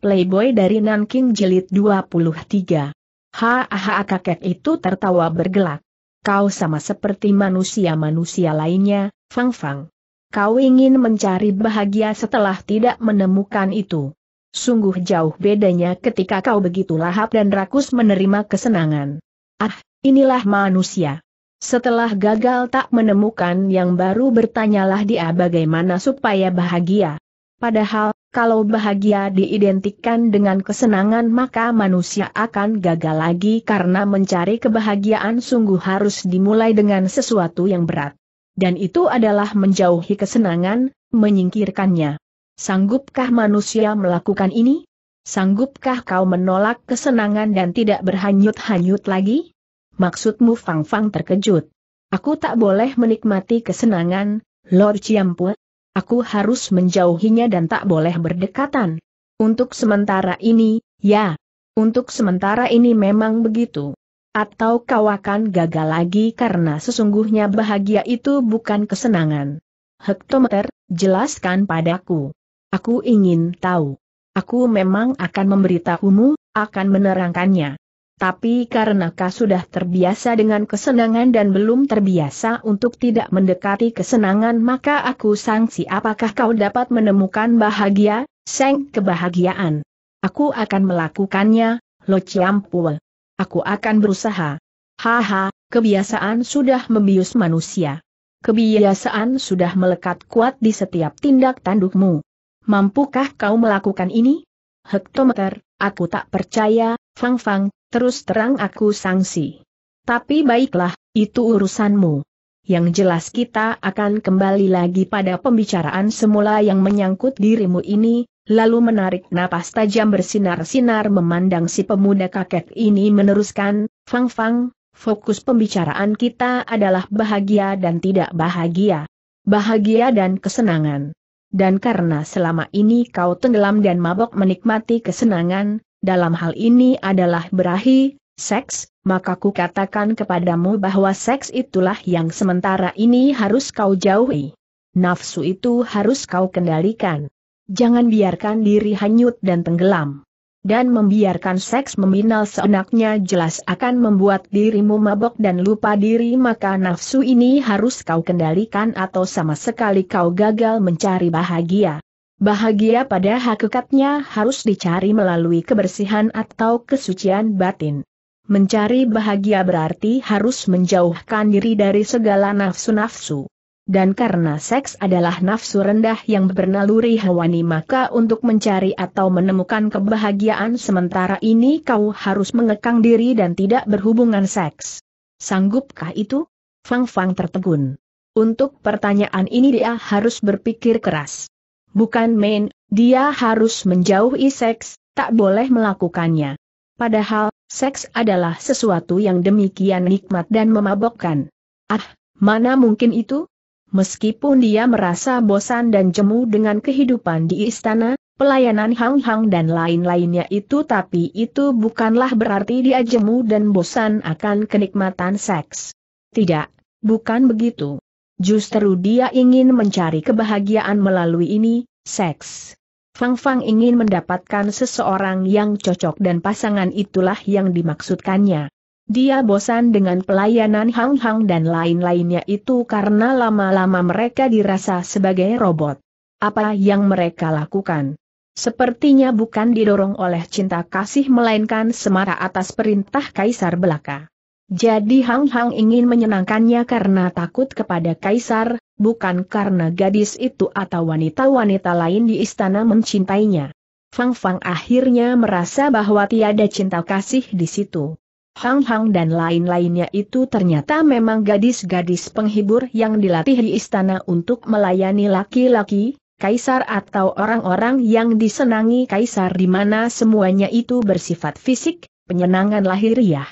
Playboy dari Nanking Jilid 23. Hahaha kakek itu tertawa bergelak. Kau sama seperti manusia-manusia lainnya, Fang Fang. Kau ingin mencari bahagia setelah tidak menemukan itu. Sungguh jauh bedanya ketika kau begitu lahap dan rakus menerima kesenangan. Ah, inilah manusia. Setelah gagal tak menemukan yang baru bertanyalah dia bagaimana supaya bahagia. Padahal, kalau bahagia diidentikan dengan kesenangan maka manusia akan gagal lagi karena mencari kebahagiaan sungguh harus dimulai dengan sesuatu yang berat. Dan itu adalah menjauhi kesenangan, menyingkirkannya. Sanggupkah manusia melakukan ini? Sanggupkah kau menolak kesenangan dan tidak berhanyut-hanyut lagi? Maksudmu Fang Fang terkejut. Aku tak boleh menikmati kesenangan, Lord Ciampu, Aku harus menjauhinya dan tak boleh berdekatan. Untuk sementara ini, ya. Untuk sementara ini memang begitu. Atau kau akan gagal lagi karena sesungguhnya bahagia itu bukan kesenangan. Hektometer, jelaskan padaku. Aku ingin tahu. Aku memang akan memberitahumu, akan menerangkannya tapi karena kau sudah terbiasa dengan kesenangan dan belum terbiasa untuk tidak mendekati kesenangan maka aku sangsi apakah kau dapat menemukan bahagia, seng kebahagiaan. Aku akan melakukannya, Lo ciampul. Aku akan berusaha. Haha, kebiasaan sudah membius manusia. Kebiasaan sudah melekat kuat di setiap tindak tandukmu. Mampukah kau melakukan ini? Hektometer, aku tak percaya, Fang Fang, Terus terang aku sangsi. Tapi baiklah, itu urusanmu. Yang jelas kita akan kembali lagi pada pembicaraan semula yang menyangkut dirimu ini, lalu menarik napas tajam bersinar-sinar memandang si pemuda kakek ini meneruskan, Fang Fang, fokus pembicaraan kita adalah bahagia dan tidak bahagia. Bahagia dan kesenangan. Dan karena selama ini kau tenggelam dan mabok menikmati kesenangan, dalam hal ini adalah berahi, seks, maka ku katakan kepadamu bahwa seks itulah yang sementara ini harus kau jauhi. Nafsu itu harus kau kendalikan. Jangan biarkan diri hanyut dan tenggelam. Dan membiarkan seks meminal seenaknya jelas akan membuat dirimu mabok dan lupa diri maka nafsu ini harus kau kendalikan atau sama sekali kau gagal mencari bahagia. Bahagia pada hakikatnya harus dicari melalui kebersihan atau kesucian batin. Mencari bahagia berarti harus menjauhkan diri dari segala nafsu-nafsu. Dan karena seks adalah nafsu rendah yang bernaluri hewani maka untuk mencari atau menemukan kebahagiaan sementara ini kau harus mengekang diri dan tidak berhubungan seks. Sanggupkah itu? Fang Fang tertegun. Untuk pertanyaan ini dia harus berpikir keras. Bukan main, dia harus menjauhi seks, tak boleh melakukannya. Padahal, seks adalah sesuatu yang demikian nikmat dan memabokkan. Ah, mana mungkin itu? Meskipun dia merasa bosan dan jemu dengan kehidupan di istana, pelayanan hang-hang dan lain-lainnya itu tapi itu bukanlah berarti dia jemu dan bosan akan kenikmatan seks. Tidak, bukan begitu. Justru dia ingin mencari kebahagiaan melalui ini, seks. Fang Fang ingin mendapatkan seseorang yang cocok dan pasangan itulah yang dimaksudkannya. Dia bosan dengan pelayanan Hang Hang dan lain-lainnya itu karena lama-lama mereka dirasa sebagai robot. Apa yang mereka lakukan? Sepertinya bukan didorong oleh cinta kasih melainkan semara atas perintah Kaisar Belaka. Jadi Hang Hang ingin menyenangkannya karena takut kepada Kaisar, bukan karena gadis itu atau wanita-wanita lain di istana mencintainya. Fang Fang akhirnya merasa bahwa tiada cinta kasih di situ. Hang Hang dan lain-lainnya itu ternyata memang gadis-gadis penghibur yang dilatih di istana untuk melayani laki-laki, kaisar atau orang-orang yang disenangi kaisar di mana semuanya itu bersifat fisik, penyenangan lahiriah.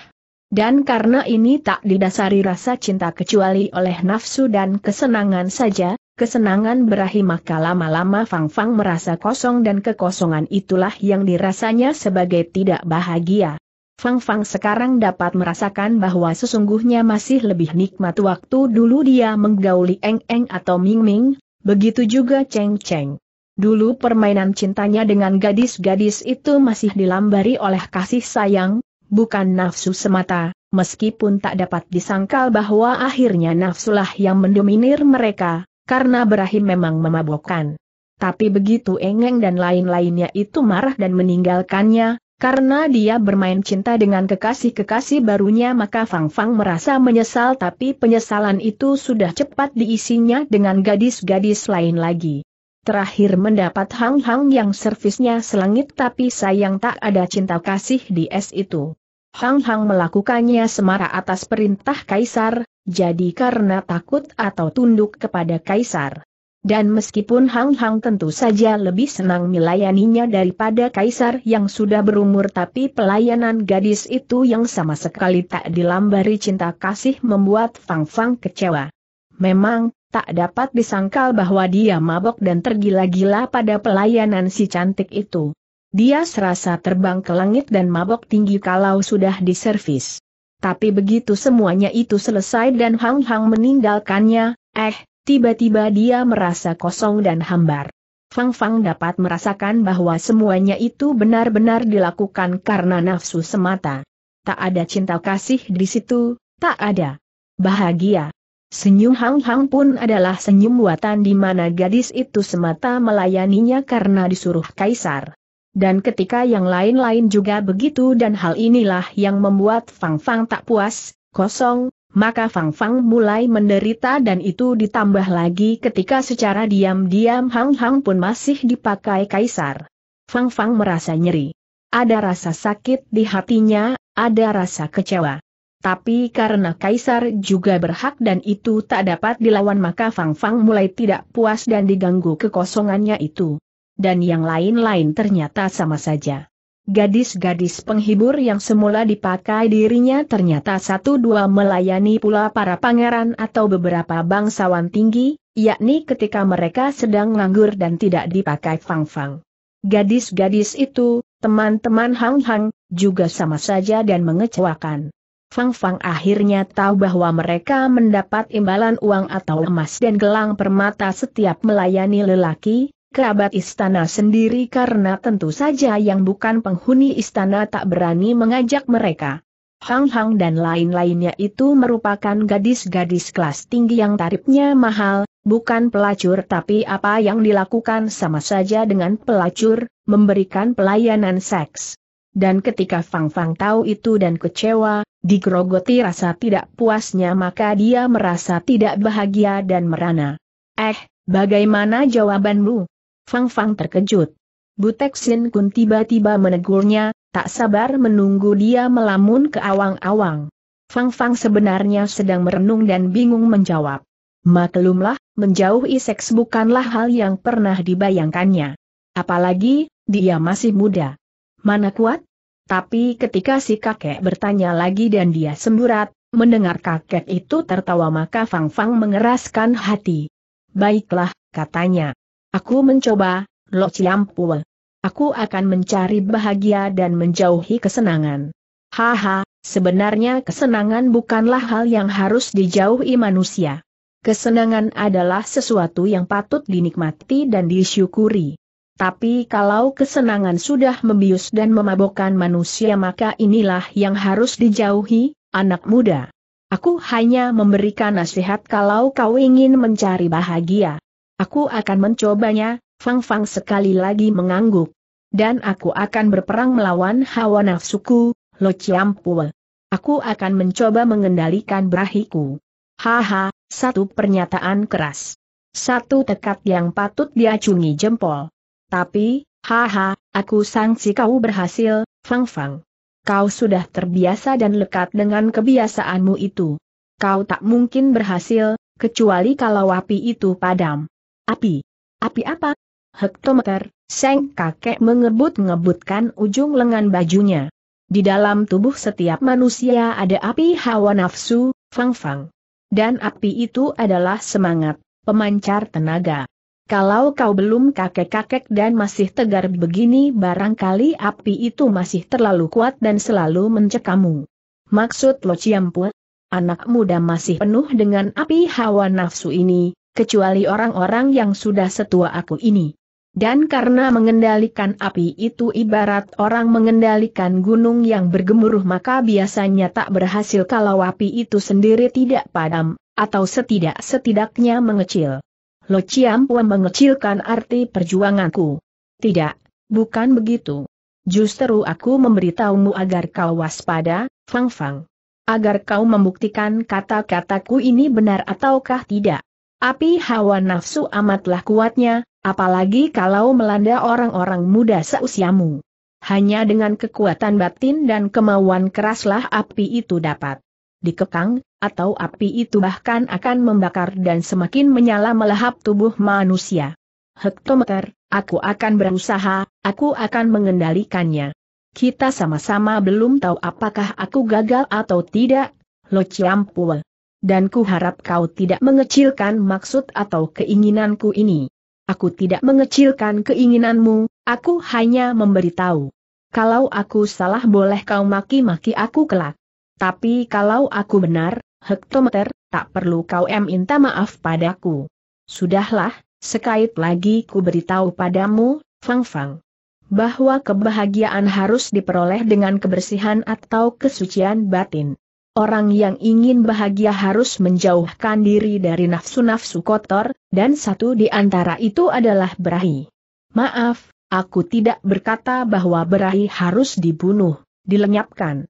Dan karena ini tak didasari rasa cinta kecuali oleh nafsu dan kesenangan saja, kesenangan berahi maka lama-lama Fang Fang merasa kosong dan kekosongan itulah yang dirasanya sebagai tidak bahagia. Fang Fang sekarang dapat merasakan bahwa sesungguhnya masih lebih nikmat waktu dulu dia menggauli Eng Eng atau Ming Ming, begitu juga Cheng Cheng. Dulu permainan cintanya dengan gadis-gadis itu masih dilambari oleh kasih sayang, bukan nafsu semata, meskipun tak dapat disangkal bahwa akhirnya nafsulah yang mendominir mereka, karena Berahim memang memabokkan. Tapi begitu Engeng dan lain-lainnya itu marah dan meninggalkannya, karena dia bermain cinta dengan kekasih-kekasih barunya maka Fang Fang merasa menyesal tapi penyesalan itu sudah cepat diisinya dengan gadis-gadis lain lagi terakhir mendapat Hang-Hang yang servisnya selangit tapi sayang tak ada cinta kasih di es itu. Hang-Hang melakukannya semara atas perintah Kaisar, jadi karena takut atau tunduk kepada Kaisar. Dan meskipun Hang-Hang tentu saja lebih senang melayaninya daripada Kaisar yang sudah berumur tapi pelayanan gadis itu yang sama sekali tak dilambari cinta kasih membuat Fang-Fang kecewa. Memang, tak dapat disangkal bahwa dia mabok dan tergila-gila pada pelayanan si cantik itu. Dia serasa terbang ke langit dan mabok tinggi kalau sudah diservis. Tapi begitu semuanya itu selesai dan Hang Hang meninggalkannya, eh, tiba-tiba dia merasa kosong dan hambar. Fang Fang dapat merasakan bahwa semuanya itu benar-benar dilakukan karena nafsu semata. Tak ada cinta kasih di situ, tak ada bahagia. Senyum Hang Hang pun adalah senyum buatan di mana gadis itu semata melayaninya karena disuruh kaisar. Dan ketika yang lain-lain juga begitu dan hal inilah yang membuat Fang Fang tak puas, kosong, maka Fang Fang mulai menderita dan itu ditambah lagi ketika secara diam-diam Hang Hang pun masih dipakai kaisar. Fang Fang merasa nyeri. Ada rasa sakit di hatinya, ada rasa kecewa. Tapi karena kaisar juga berhak dan itu tak dapat dilawan maka Fang Fang mulai tidak puas dan diganggu kekosongannya itu. Dan yang lain-lain ternyata sama saja. Gadis-gadis penghibur yang semula dipakai dirinya ternyata satu dua melayani pula para pangeran atau beberapa bangsawan tinggi, yakni ketika mereka sedang nganggur dan tidak dipakai fang-fang. Gadis-gadis itu, teman-teman Hang Hang, juga sama saja dan mengecewakan. Fang Fang akhirnya tahu bahwa mereka mendapat imbalan uang atau emas dan gelang permata setiap melayani lelaki, kerabat istana sendiri karena tentu saja yang bukan penghuni istana tak berani mengajak mereka. Hang Hang dan lain-lainnya itu merupakan gadis-gadis kelas tinggi yang tarifnya mahal, bukan pelacur tapi apa yang dilakukan sama saja dengan pelacur, memberikan pelayanan seks. Dan ketika Fang Fang tahu itu dan kecewa, digerogoti rasa tidak puasnya maka dia merasa tidak bahagia dan merana. Eh, bagaimana jawabanmu? Fang Fang terkejut. Butek Sin Kun tiba-tiba menegurnya, tak sabar menunggu dia melamun ke awang-awang. Fang Fang sebenarnya sedang merenung dan bingung menjawab. Maklumlah, menjauhi seks bukanlah hal yang pernah dibayangkannya. Apalagi, dia masih muda. Mana kuat, tapi ketika si kakek bertanya lagi dan dia semburat, mendengar kakek itu tertawa maka Fang Fang mengeraskan hati. Baiklah, katanya. Aku mencoba, Lo Ciampul. Aku akan mencari bahagia dan menjauhi kesenangan. Haha, sebenarnya kesenangan bukanlah hal yang harus dijauhi manusia. Kesenangan adalah sesuatu yang patut dinikmati dan disyukuri. Tapi kalau kesenangan sudah membius dan memabokkan manusia maka inilah yang harus dijauhi, anak muda. Aku hanya memberikan nasihat kalau kau ingin mencari bahagia. Aku akan mencobanya, Fang Fang sekali lagi mengangguk. Dan aku akan berperang melawan hawa nafsuku, Lo Chiampue. Aku akan mencoba mengendalikan berahiku. Haha, satu pernyataan keras. Satu tekad yang patut diacungi jempol. Tapi, haha, aku sangsi kau berhasil, Fang Fang. Kau sudah terbiasa dan lekat dengan kebiasaanmu itu. Kau tak mungkin berhasil, kecuali kalau api itu padam. Api? Api apa? Hektometer, Seng kakek mengebut-ngebutkan ujung lengan bajunya. Di dalam tubuh setiap manusia ada api hawa nafsu, fang-fang. Dan api itu adalah semangat, pemancar tenaga. Kalau kau belum kakek-kakek dan masih tegar begini barangkali api itu masih terlalu kuat dan selalu mencekamu. Maksud Lo Ciampu? Anak muda masih penuh dengan api hawa nafsu ini, kecuali orang-orang yang sudah setua aku ini. Dan karena mengendalikan api itu ibarat orang mengendalikan gunung yang bergemuruh maka biasanya tak berhasil kalau api itu sendiri tidak padam, atau setidak-setidaknya mengecil. Lo Chiam Pua mengecilkan arti perjuanganku. Tidak, bukan begitu. Justru aku memberitahumu agar kau waspada, Fang Fang. Agar kau membuktikan kata-kataku ini benar ataukah tidak. Api hawa nafsu amatlah kuatnya, apalagi kalau melanda orang-orang muda seusiamu. Hanya dengan kekuatan batin dan kemauan keraslah api itu dapat dikekang, atau api itu bahkan akan membakar dan semakin menyala melahap tubuh manusia. Hektometer, aku akan berusaha, aku akan mengendalikannya. Kita sama-sama belum tahu apakah aku gagal atau tidak, Lo Chiampul. Dan ku harap kau tidak mengecilkan maksud atau keinginanku ini. Aku tidak mengecilkan keinginanmu, aku hanya memberitahu. Kalau aku salah boleh kau maki-maki aku kelak. Tapi kalau aku benar, Hektometer, tak perlu kau minta maaf padaku. Sudahlah, sekait lagi ku beritahu padamu, Fang Fang. Bahwa kebahagiaan harus diperoleh dengan kebersihan atau kesucian batin. Orang yang ingin bahagia harus menjauhkan diri dari nafsu-nafsu kotor, dan satu di antara itu adalah berahi. Maaf, aku tidak berkata bahwa berahi harus dibunuh, dilenyapkan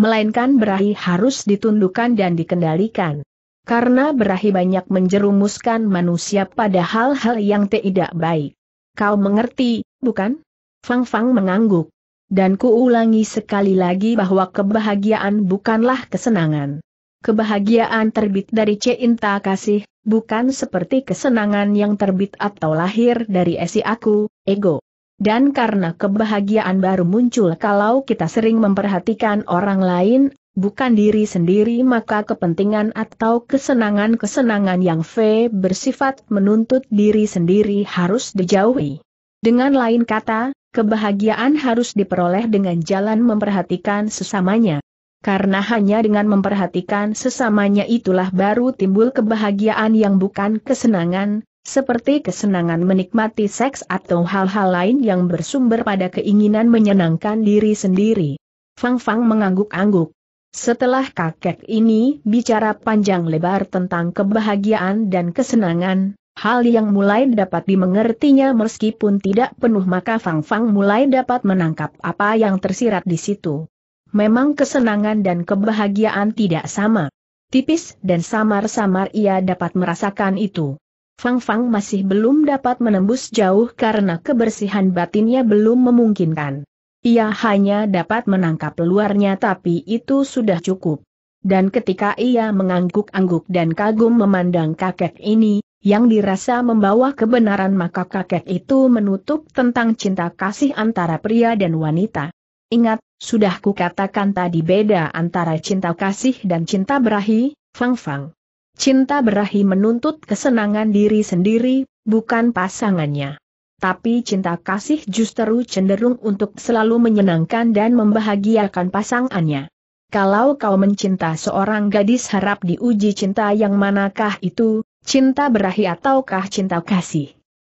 melainkan berahi harus ditundukkan dan dikendalikan. Karena berahi banyak menjerumuskan manusia pada hal-hal yang tidak baik. Kau mengerti, bukan? Fang Fang mengangguk. Dan kuulangi sekali lagi bahwa kebahagiaan bukanlah kesenangan. Kebahagiaan terbit dari cinta kasih, bukan seperti kesenangan yang terbit atau lahir dari esi aku, ego. Dan karena kebahagiaan baru muncul kalau kita sering memperhatikan orang lain, bukan diri sendiri maka kepentingan atau kesenangan-kesenangan yang V bersifat menuntut diri sendiri harus dijauhi. Dengan lain kata, kebahagiaan harus diperoleh dengan jalan memperhatikan sesamanya. Karena hanya dengan memperhatikan sesamanya itulah baru timbul kebahagiaan yang bukan kesenangan, seperti kesenangan menikmati seks atau hal-hal lain yang bersumber pada keinginan menyenangkan diri sendiri. Fang Fang mengangguk-angguk. Setelah kakek ini bicara panjang lebar tentang kebahagiaan dan kesenangan, hal yang mulai dapat dimengertinya meskipun tidak penuh maka Fang Fang mulai dapat menangkap apa yang tersirat di situ. Memang kesenangan dan kebahagiaan tidak sama. Tipis dan samar-samar ia dapat merasakan itu. Fang Fang masih belum dapat menembus jauh karena kebersihan batinnya belum memungkinkan. Ia hanya dapat menangkap luarnya tapi itu sudah cukup. Dan ketika ia mengangguk-angguk dan kagum memandang kakek ini, yang dirasa membawa kebenaran maka kakek itu menutup tentang cinta kasih antara pria dan wanita. Ingat, sudah kukatakan tadi beda antara cinta kasih dan cinta berahi, Fang Fang. Cinta berahi menuntut kesenangan diri sendiri, bukan pasangannya. Tapi cinta kasih justru cenderung untuk selalu menyenangkan dan membahagiakan pasangannya. Kalau kau mencinta seorang gadis harap diuji cinta yang manakah itu, cinta berahi ataukah cinta kasih.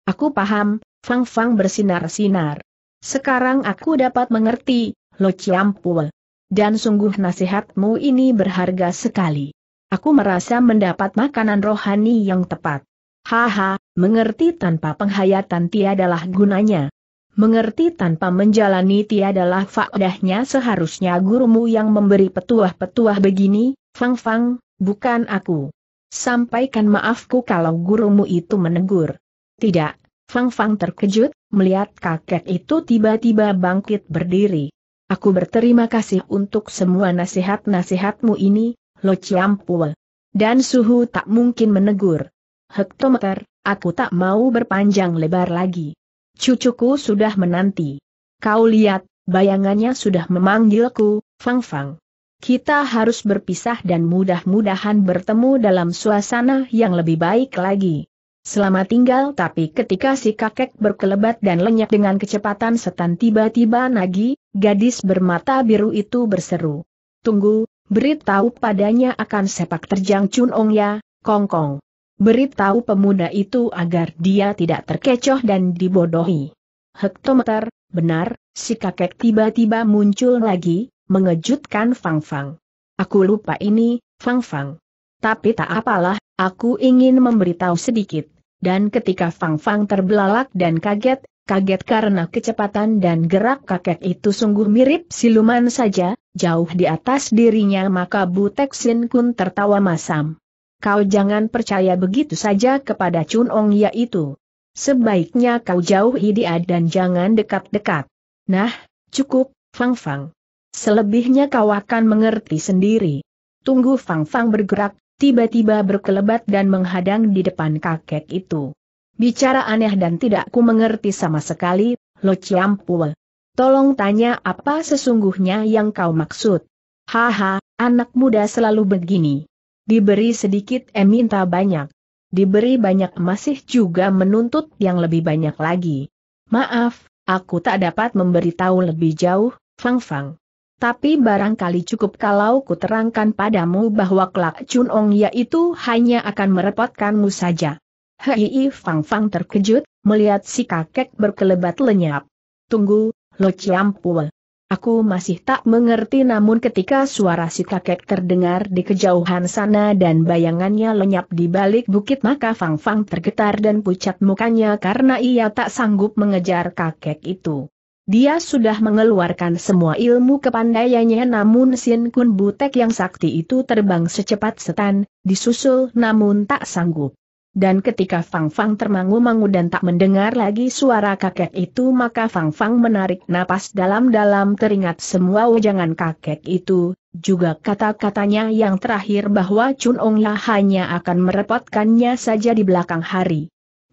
Aku paham, Fang Fang bersinar-sinar. Sekarang aku dapat mengerti, Lo ciampul. Dan sungguh nasihatmu ini berharga sekali. Aku merasa mendapat makanan rohani yang tepat. Haha, mengerti tanpa penghayatan tiadalah gunanya. Mengerti tanpa menjalani tiadalah faedahnya seharusnya gurumu yang memberi petuah-petuah begini, Fang Fang, bukan aku. Sampaikan maafku kalau gurumu itu menegur. Tidak, Fang Fang terkejut, melihat kakek itu tiba-tiba bangkit berdiri. Aku berterima kasih untuk semua nasihat-nasihatmu ini, Lo Chiampua. Dan suhu tak mungkin menegur. Hektometer, aku tak mau berpanjang lebar lagi. Cucuku sudah menanti. Kau lihat, bayangannya sudah memanggilku, Fang Fang. Kita harus berpisah dan mudah-mudahan bertemu dalam suasana yang lebih baik lagi. Selamat tinggal tapi ketika si kakek berkelebat dan lenyap dengan kecepatan setan tiba-tiba nagi, gadis bermata biru itu berseru. Tunggu, beritahu padanya akan sepak terjang Chun Ong ya, Kong Kong. Beritahu pemuda itu agar dia tidak terkecoh dan dibodohi. Hektometer, benar, si kakek tiba-tiba muncul lagi, mengejutkan Fang Fang. Aku lupa ini, Fang Fang. Tapi tak apalah, aku ingin memberitahu sedikit. Dan ketika Fang Fang terbelalak dan kaget, kaget karena kecepatan dan gerak kakek itu sungguh mirip siluman saja, jauh di atas dirinya maka Butek Sin Kun tertawa masam. Kau jangan percaya begitu saja kepada Chun Ong yaitu. Sebaiknya kau jauhi dia dan jangan dekat-dekat. Nah, cukup, Fang Fang. Selebihnya kau akan mengerti sendiri. Tunggu Fang Fang bergerak, tiba-tiba berkelebat dan menghadang di depan kakek itu. Bicara aneh dan tidak ku mengerti sama sekali, Lo Chiampuwe. Tolong tanya apa sesungguhnya yang kau maksud. Haha, anak muda selalu begini. Diberi sedikit eh minta banyak. Diberi banyak masih juga menuntut yang lebih banyak lagi. Maaf, aku tak dapat memberitahu lebih jauh, Fang Fang. Tapi barangkali cukup kalau terangkan padamu bahwa kelak Chun Ong yaitu hanya akan merepotkanmu saja. Hei Fang Fang terkejut, melihat si kakek berkelebat lenyap. Tunggu, Lo Ciampul. Aku masih tak mengerti namun ketika suara si kakek terdengar di kejauhan sana dan bayangannya lenyap di balik bukit maka Fang Fang tergetar dan pucat mukanya karena ia tak sanggup mengejar kakek itu. Dia sudah mengeluarkan semua ilmu kepandaiannya namun Sin Kun Butek yang sakti itu terbang secepat setan, disusul namun tak sanggup. Dan ketika Fang Fang termangu-mangu dan tak mendengar lagi suara kakek itu maka Fang Fang menarik napas dalam-dalam teringat semua wejangan kakek itu, juga kata-katanya yang terakhir bahwa Chun Ong lah hanya akan merepotkannya saja di belakang hari.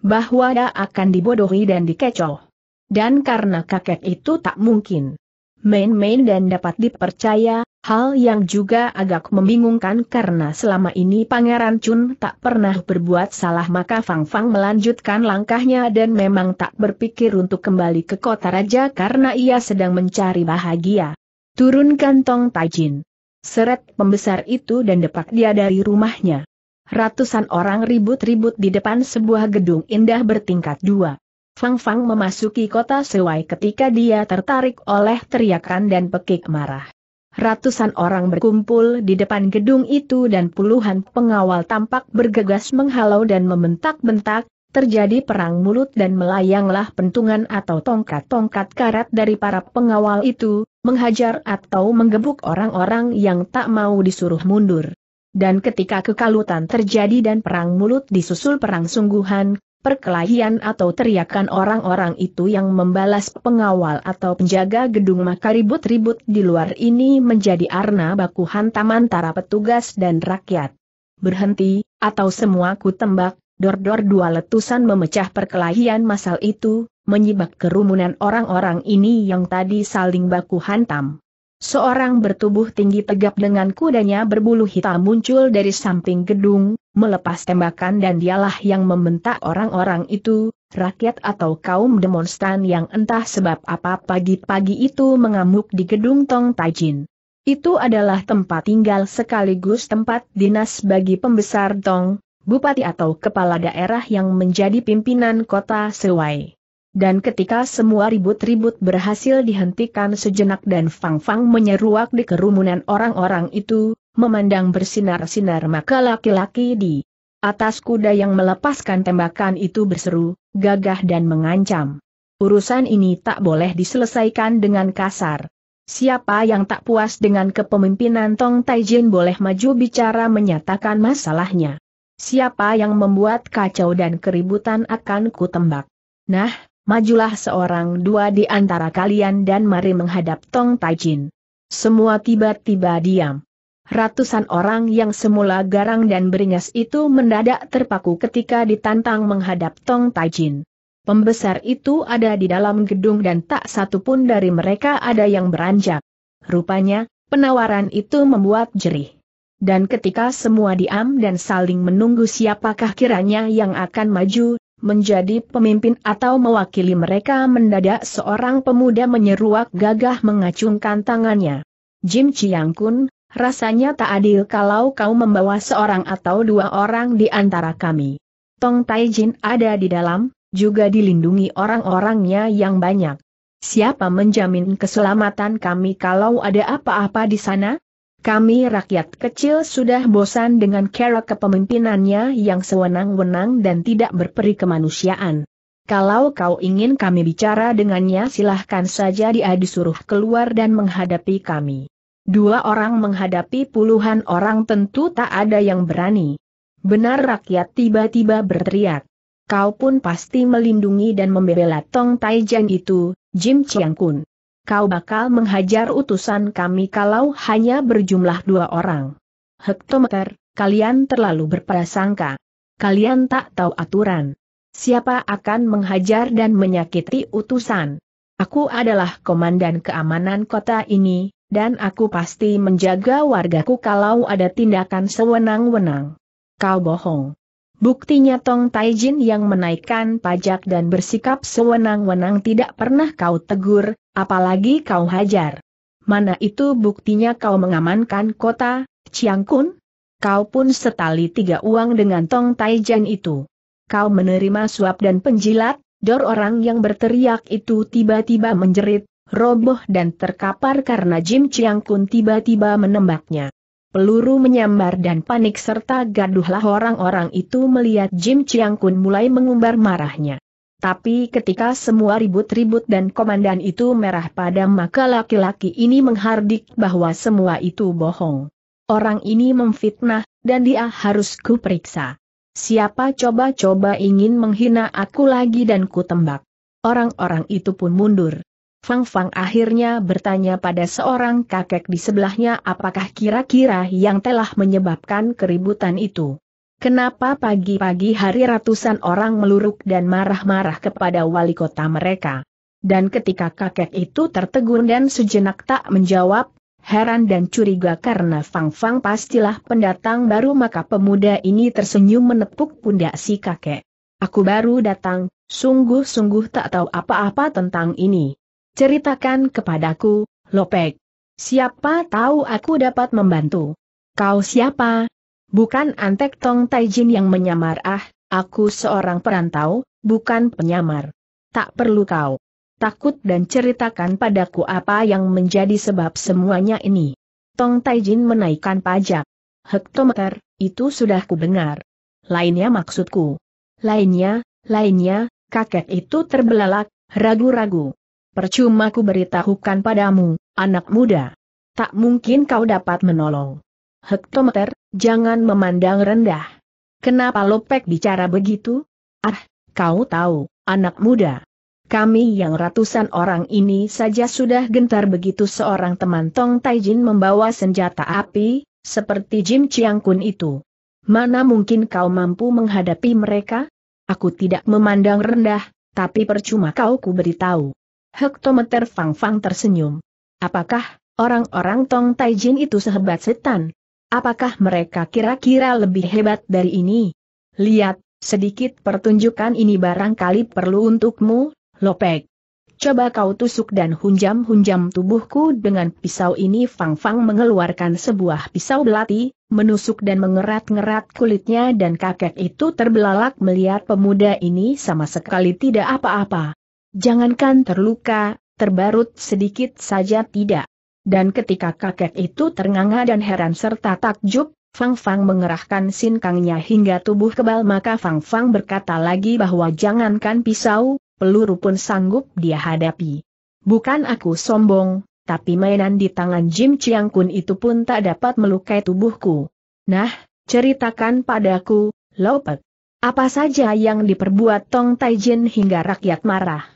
Bahwa dia akan dibodohi dan dikecoh. Dan karena kakek itu tak mungkin main-main dan dapat dipercaya, hal yang juga agak membingungkan karena selama ini Pangeran Chun tak pernah berbuat salah maka Fang Fang melanjutkan langkahnya dan memang tak berpikir untuk kembali ke kota raja karena ia sedang mencari bahagia. Turunkan Tong Tajin. Seret pembesar itu dan depak dia dari rumahnya. Ratusan orang ribut-ribut di depan sebuah gedung indah bertingkat dua. Fang Fang memasuki kota Sewai ketika dia tertarik oleh teriakan dan pekik marah. Ratusan orang berkumpul di depan gedung itu dan puluhan pengawal tampak bergegas menghalau dan membentak-bentak, terjadi perang mulut dan melayanglah pentungan atau tongkat-tongkat karat dari para pengawal itu, menghajar atau menggebuk orang-orang yang tak mau disuruh mundur. Dan ketika kekalutan terjadi dan perang mulut disusul perang sungguhan, perkelahian atau teriakan orang-orang itu yang membalas pengawal atau penjaga gedung maka ribut-ribut di luar ini menjadi arna baku hantam antara petugas dan rakyat. Berhenti, atau semua ku tembak, dor-dor dua letusan memecah perkelahian masal itu, menyibak kerumunan orang-orang ini yang tadi saling baku hantam. Seorang bertubuh tinggi tegap dengan kudanya berbulu hitam muncul dari samping gedung, melepas tembakan dan dialah yang membentak orang-orang itu, rakyat atau kaum demonstran yang entah sebab apa pagi-pagi itu mengamuk di gedung Tong Tajin. Itu adalah tempat tinggal sekaligus tempat dinas bagi pembesar Tong, bupati atau kepala daerah yang menjadi pimpinan kota Sewai. Dan ketika semua ribut-ribut berhasil dihentikan sejenak dan Fang Fang menyeruak di kerumunan orang-orang itu, memandang bersinar-sinar maka laki-laki di atas kuda yang melepaskan tembakan itu berseru, gagah dan mengancam. Urusan ini tak boleh diselesaikan dengan kasar. Siapa yang tak puas dengan kepemimpinan Tong Taijin boleh maju bicara menyatakan masalahnya. Siapa yang membuat kacau dan keributan akan kutembak. Nah, majulah seorang dua di antara kalian dan mari menghadap Tong Taijin. Semua tiba-tiba diam. Ratusan orang yang semula garang dan beringas itu mendadak terpaku ketika ditantang menghadap Tong Tajin. Pembesar itu ada di dalam gedung dan tak satu pun dari mereka ada yang beranjak. Rupanya, penawaran itu membuat jerih. Dan ketika semua diam dan saling menunggu siapakah kiranya yang akan maju, menjadi pemimpin atau mewakili mereka mendadak seorang pemuda menyeruak gagah mengacungkan tangannya. Jim Chiang Kun, Rasanya tak adil kalau kau membawa seorang atau dua orang di antara kami. Tong Taijin ada di dalam, juga dilindungi orang-orangnya yang banyak. Siapa menjamin keselamatan kami kalau ada apa-apa di sana? Kami rakyat kecil sudah bosan dengan cara kepemimpinannya yang sewenang-wenang dan tidak berperi kemanusiaan. Kalau kau ingin kami bicara dengannya silahkan saja dia disuruh keluar dan menghadapi kami. Dua orang menghadapi puluhan orang tentu tak ada yang berani. Benar rakyat tiba-tiba berteriak. Kau pun pasti melindungi dan membela Tong Taijang itu, Jim Chiang Kun. Kau bakal menghajar utusan kami kalau hanya berjumlah dua orang. Hektometer, kalian terlalu berprasangka. Kalian tak tahu aturan. Siapa akan menghajar dan menyakiti utusan? Aku adalah komandan keamanan kota ini, dan aku pasti menjaga wargaku kalau ada tindakan sewenang-wenang. Kau bohong. Buktinya Tong Taijin yang menaikkan pajak dan bersikap sewenang-wenang tidak pernah kau tegur, apalagi kau hajar. Mana itu buktinya kau mengamankan kota, Ciangkun? Kau pun setali tiga uang dengan Tong Taijin itu. Kau menerima suap dan penjilat, dor orang yang berteriak itu tiba-tiba menjerit, roboh dan terkapar karena Jim Chiang Kun tiba-tiba menembaknya. Peluru menyambar dan panik serta gaduhlah orang-orang itu melihat Jim Chiang Kun mulai mengumbar marahnya. Tapi ketika semua ribut-ribut dan komandan itu merah padam, maka laki-laki ini menghardik bahwa semua itu bohong. Orang ini memfitnah, dan dia harus kuperiksa. Siapa coba-coba ingin menghina aku lagi dan kutembak. Orang-orang itu pun mundur. Fang Fang akhirnya bertanya pada seorang kakek di sebelahnya apakah kira-kira yang telah menyebabkan keributan itu. Kenapa pagi-pagi hari ratusan orang meluruk dan marah-marah kepada wali kota mereka? Dan ketika kakek itu tertegun dan sejenak tak menjawab, heran dan curiga karena Fang Fang pastilah pendatang baru maka pemuda ini tersenyum menepuk pundak si kakek. Aku baru datang, sungguh-sungguh tak tahu apa-apa tentang ini. Ceritakan kepadaku, Lopek. Siapa tahu aku dapat membantu. Kau siapa? Bukan Antek Tong Taijin yang menyamar ah, aku seorang perantau, bukan penyamar. Tak perlu kau. Takut dan ceritakan padaku apa yang menjadi sebab semuanya ini. Tong Taijin menaikkan pajak. Hektometer, itu sudah ku dengar. Lainnya maksudku. Lainnya, lainnya, kakek itu terbelalak, ragu-ragu. Percuma ku beritahukan padamu, anak muda. Tak mungkin kau dapat menolong. Hektometer, jangan memandang rendah. Kenapa Lopek bicara begitu? Ah, kau tahu, anak muda. Kami yang ratusan orang ini saja sudah gentar begitu seorang teman Tong Taijin membawa senjata api, seperti Jim Chiang Kun itu. Mana mungkin kau mampu menghadapi mereka? Aku tidak memandang rendah, tapi percuma kau ku beritahu. Hektometer Fang Fang tersenyum. Apakah orang-orang Tong Taijin itu sehebat setan? Apakah mereka kira-kira lebih hebat dari ini? Lihat, sedikit pertunjukan ini barangkali perlu untukmu, Lopek. Coba kau tusuk dan hunjam-hunjam tubuhku dengan pisau ini Fang Fang mengeluarkan sebuah pisau belati, menusuk dan mengerat-ngerat kulitnya dan kakek itu terbelalak melihat pemuda ini sama sekali tidak apa-apa. Jangankan terluka, terbarut sedikit saja tidak. Dan ketika kakek itu ternganga dan heran serta takjub, Fang Fang mengerahkan sinkangnya hingga tubuh kebal maka Fang Fang berkata lagi bahwa jangankan pisau, peluru pun sanggup dia hadapi. Bukan aku sombong, tapi mainan di tangan Jim Chiang Kun itu pun tak dapat melukai tubuhku. Nah, ceritakan padaku, Lopek. Apa saja yang diperbuat Tong Taijin hingga rakyat marah?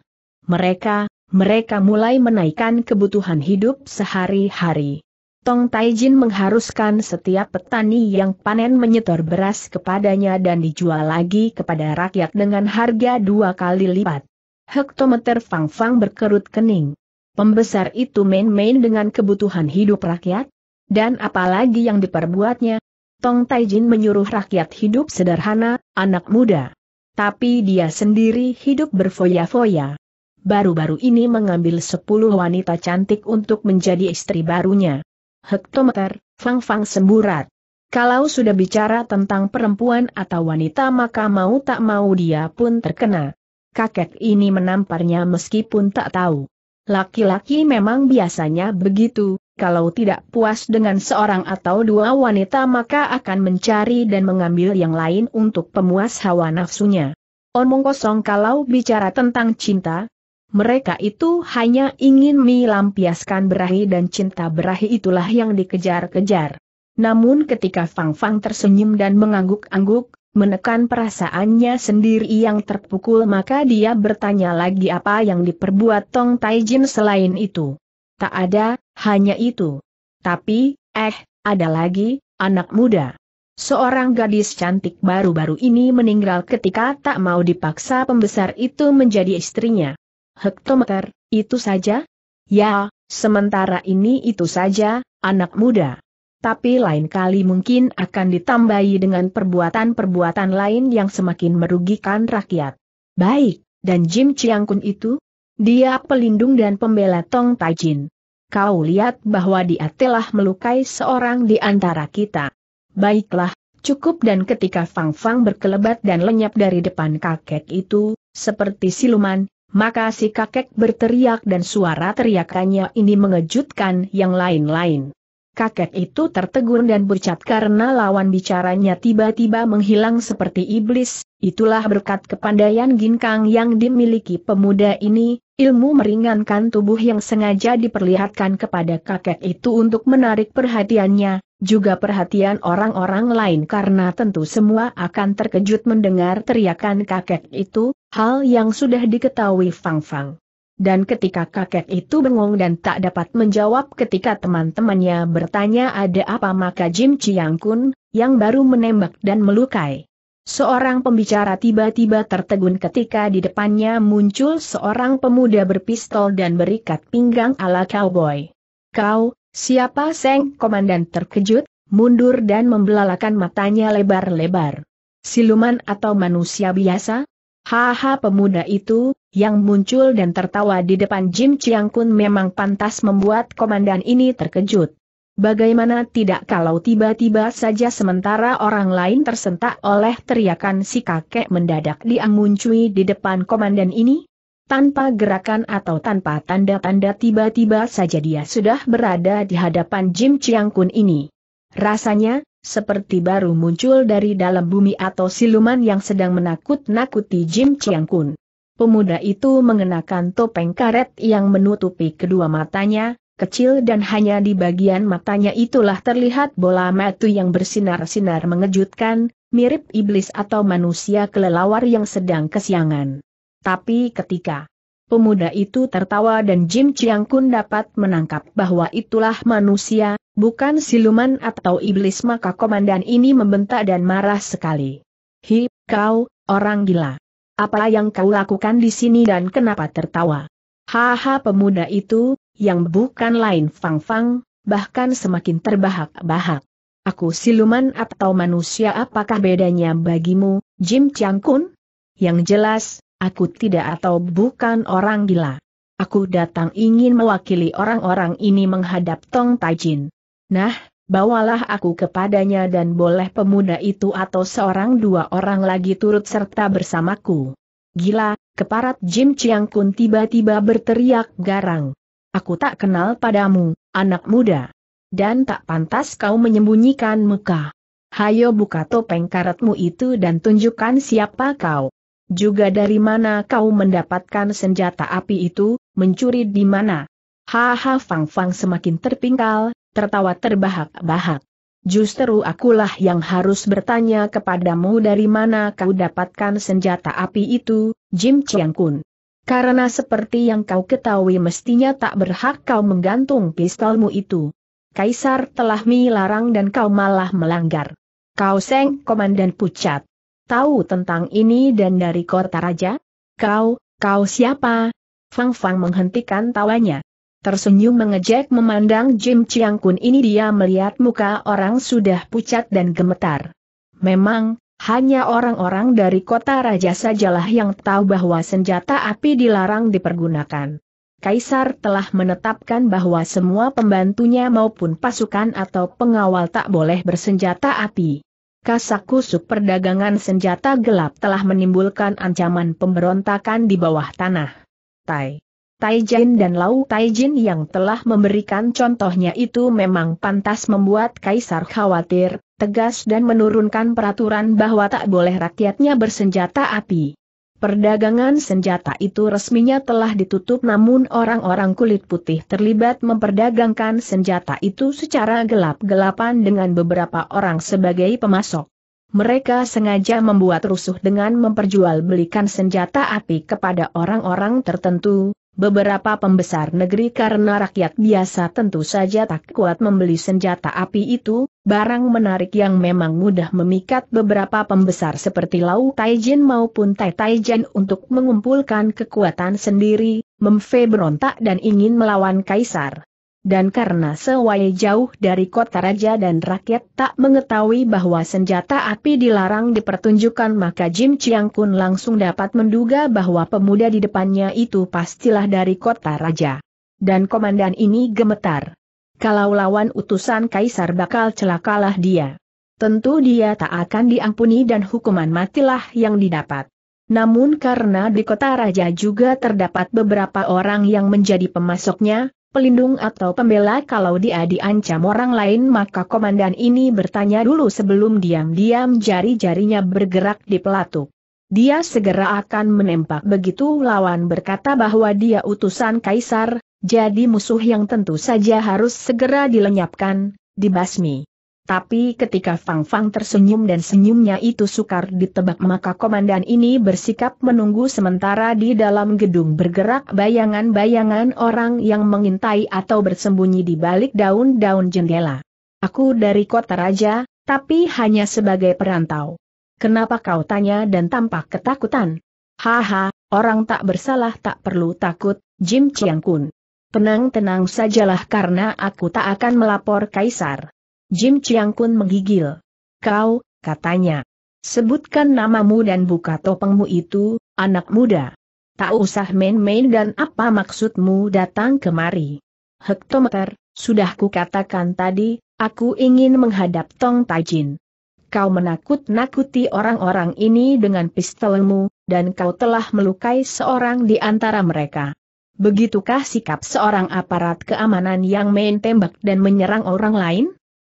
mereka, mereka mulai menaikkan kebutuhan hidup sehari-hari. Tong Taijin mengharuskan setiap petani yang panen menyetor beras kepadanya dan dijual lagi kepada rakyat dengan harga dua kali lipat. Hektometer Fang Fang berkerut kening. Pembesar itu main-main dengan kebutuhan hidup rakyat? Dan apalagi yang diperbuatnya? Tong Taijin menyuruh rakyat hidup sederhana, anak muda. Tapi dia sendiri hidup berfoya-foya baru-baru ini mengambil sepuluh wanita cantik untuk menjadi istri barunya. Hektometer, Fang Fang semburat. Kalau sudah bicara tentang perempuan atau wanita maka mau tak mau dia pun terkena. Kakek ini menamparnya meskipun tak tahu. Laki-laki memang biasanya begitu, kalau tidak puas dengan seorang atau dua wanita maka akan mencari dan mengambil yang lain untuk pemuas hawa nafsunya. Omong kosong kalau bicara tentang cinta, mereka itu hanya ingin melampiaskan berahi dan cinta berahi itulah yang dikejar-kejar. Namun ketika Fang Fang tersenyum dan mengangguk-angguk, menekan perasaannya sendiri yang terpukul maka dia bertanya lagi apa yang diperbuat Tong Taijin selain itu. Tak ada, hanya itu. Tapi, eh, ada lagi, anak muda. Seorang gadis cantik baru-baru ini meninggal ketika tak mau dipaksa pembesar itu menjadi istrinya hektometer, itu saja? Ya, sementara ini itu saja, anak muda. Tapi lain kali mungkin akan ditambahi dengan perbuatan-perbuatan lain yang semakin merugikan rakyat. Baik, dan Jim Kun itu? Dia pelindung dan pembela Tong Jin. Kau lihat bahwa dia telah melukai seorang di antara kita. Baiklah, Cukup dan ketika Fang Fang berkelebat dan lenyap dari depan kakek itu, seperti siluman, maka si kakek berteriak dan suara teriakannya ini mengejutkan yang lain-lain. Kakek itu tertegun dan bercat karena lawan bicaranya tiba-tiba menghilang seperti iblis, itulah berkat kepandaian ginkang yang dimiliki pemuda ini, ilmu meringankan tubuh yang sengaja diperlihatkan kepada kakek itu untuk menarik perhatiannya, juga perhatian orang-orang lain karena tentu semua akan terkejut mendengar teriakan kakek itu, Hal yang sudah diketahui Fang Fang. Dan ketika kakek itu bengong dan tak dapat menjawab ketika teman-temannya bertanya ada apa maka Jim Chiang Kun, yang baru menembak dan melukai. Seorang pembicara tiba-tiba tertegun ketika di depannya muncul seorang pemuda berpistol dan berikat pinggang ala cowboy. Kau, siapa Seng? Komandan terkejut, mundur dan membelalakan matanya lebar-lebar. Siluman atau manusia biasa? Haha pemuda itu, yang muncul dan tertawa di depan Jim Chiang Kun memang pantas membuat komandan ini terkejut. Bagaimana tidak kalau tiba-tiba saja sementara orang lain tersentak oleh teriakan si kakek mendadak Liang di depan komandan ini? Tanpa gerakan atau tanpa tanda-tanda tiba-tiba saja dia sudah berada di hadapan Jim Chiang Kun ini. Rasanya, seperti baru muncul dari dalam bumi atau siluman yang sedang menakut-nakuti Jim Chiang Kun. Pemuda itu mengenakan topeng karet yang menutupi kedua matanya, kecil dan hanya di bagian matanya itulah terlihat bola matu yang bersinar-sinar mengejutkan, mirip iblis atau manusia kelelawar yang sedang kesiangan. Tapi ketika Pemuda itu tertawa dan Jim Chiang Kun dapat menangkap bahwa itulah manusia, bukan siluman atau iblis maka komandan ini membentak dan marah sekali. Hi, kau, orang gila. Apa yang kau lakukan di sini dan kenapa tertawa? Haha pemuda itu, yang bukan lain Fang Fang, bahkan semakin terbahak-bahak. Aku siluman atau manusia apakah bedanya bagimu, Jim Chiang Kun? Yang jelas, Aku tidak atau bukan orang gila. Aku datang ingin mewakili orang-orang ini menghadap Tong Taijin. Nah, bawalah aku kepadanya dan boleh pemuda itu atau seorang dua orang lagi turut serta bersamaku. Gila, keparat Jim Chiang Kun tiba-tiba berteriak garang. Aku tak kenal padamu, anak muda. Dan tak pantas kau menyembunyikan muka. Hayo buka topeng karatmu itu dan tunjukkan siapa kau. Juga dari mana kau mendapatkan senjata api itu, mencuri di mana? Haha Fang Fang semakin terpingkal, tertawa terbahak-bahak. Justru akulah yang harus bertanya kepadamu dari mana kau dapatkan senjata api itu, Jim Chiang Kun. Karena seperti yang kau ketahui mestinya tak berhak kau menggantung pistolmu itu. Kaisar telah melarang dan kau malah melanggar. Kau seng komandan pucat tahu tentang ini dan dari kota raja? Kau, kau siapa? Fang Fang menghentikan tawanya. Tersenyum mengejek memandang Jim Chiang Kun ini dia melihat muka orang sudah pucat dan gemetar. Memang, hanya orang-orang dari kota raja sajalah yang tahu bahwa senjata api dilarang dipergunakan. Kaisar telah menetapkan bahwa semua pembantunya maupun pasukan atau pengawal tak boleh bersenjata api kasakusuk perdagangan senjata gelap telah menimbulkan ancaman pemberontakan di bawah tanah. Tai. Tai Jin dan Lau Tai Jin yang telah memberikan contohnya itu memang pantas membuat Kaisar khawatir, tegas dan menurunkan peraturan bahwa tak boleh rakyatnya bersenjata api. Perdagangan senjata itu resminya telah ditutup namun orang-orang kulit putih terlibat memperdagangkan senjata itu secara gelap-gelapan dengan beberapa orang sebagai pemasok. Mereka sengaja membuat rusuh dengan memperjualbelikan senjata api kepada orang-orang tertentu, beberapa pembesar negeri karena rakyat biasa tentu saja tak kuat membeli senjata api itu, barang menarik yang memang mudah memikat beberapa pembesar seperti Lau Taijin maupun Tai Taijin untuk mengumpulkan kekuatan sendiri, memfe berontak dan ingin melawan Kaisar. Dan karena sewai jauh dari kota raja dan rakyat tak mengetahui bahwa senjata api dilarang dipertunjukkan maka Jim Chiang Kun langsung dapat menduga bahwa pemuda di depannya itu pastilah dari kota raja. Dan komandan ini gemetar. Kalau lawan utusan kaisar bakal celakalah dia. Tentu dia tak akan diampuni dan hukuman matilah yang didapat. Namun karena di kota raja juga terdapat beberapa orang yang menjadi pemasoknya, pelindung atau pembela kalau dia diancam orang lain maka komandan ini bertanya dulu sebelum diam-diam jari-jarinya bergerak di pelatuk. Dia segera akan menembak begitu lawan berkata bahwa dia utusan kaisar, jadi musuh yang tentu saja harus segera dilenyapkan, dibasmi. Tapi ketika Fang Fang tersenyum dan senyumnya itu sukar ditebak maka komandan ini bersikap menunggu sementara di dalam gedung bergerak bayangan-bayangan orang yang mengintai atau bersembunyi di balik daun-daun jendela. Aku dari kota raja, tapi hanya sebagai perantau. Kenapa kau tanya dan tampak ketakutan? Haha, orang tak bersalah tak perlu takut, Jim Chiang Kun. Tenang-tenang sajalah karena aku tak akan melapor Kaisar. Jim Chiang Kun menggigil. Kau, katanya. Sebutkan namamu dan buka topengmu itu, anak muda. Tak usah main-main dan apa maksudmu datang kemari. Hektometer, sudah kukatakan tadi, aku ingin menghadap Tong Tajin kau menakut-nakuti orang-orang ini dengan pistolmu, dan kau telah melukai seorang di antara mereka. Begitukah sikap seorang aparat keamanan yang main tembak dan menyerang orang lain?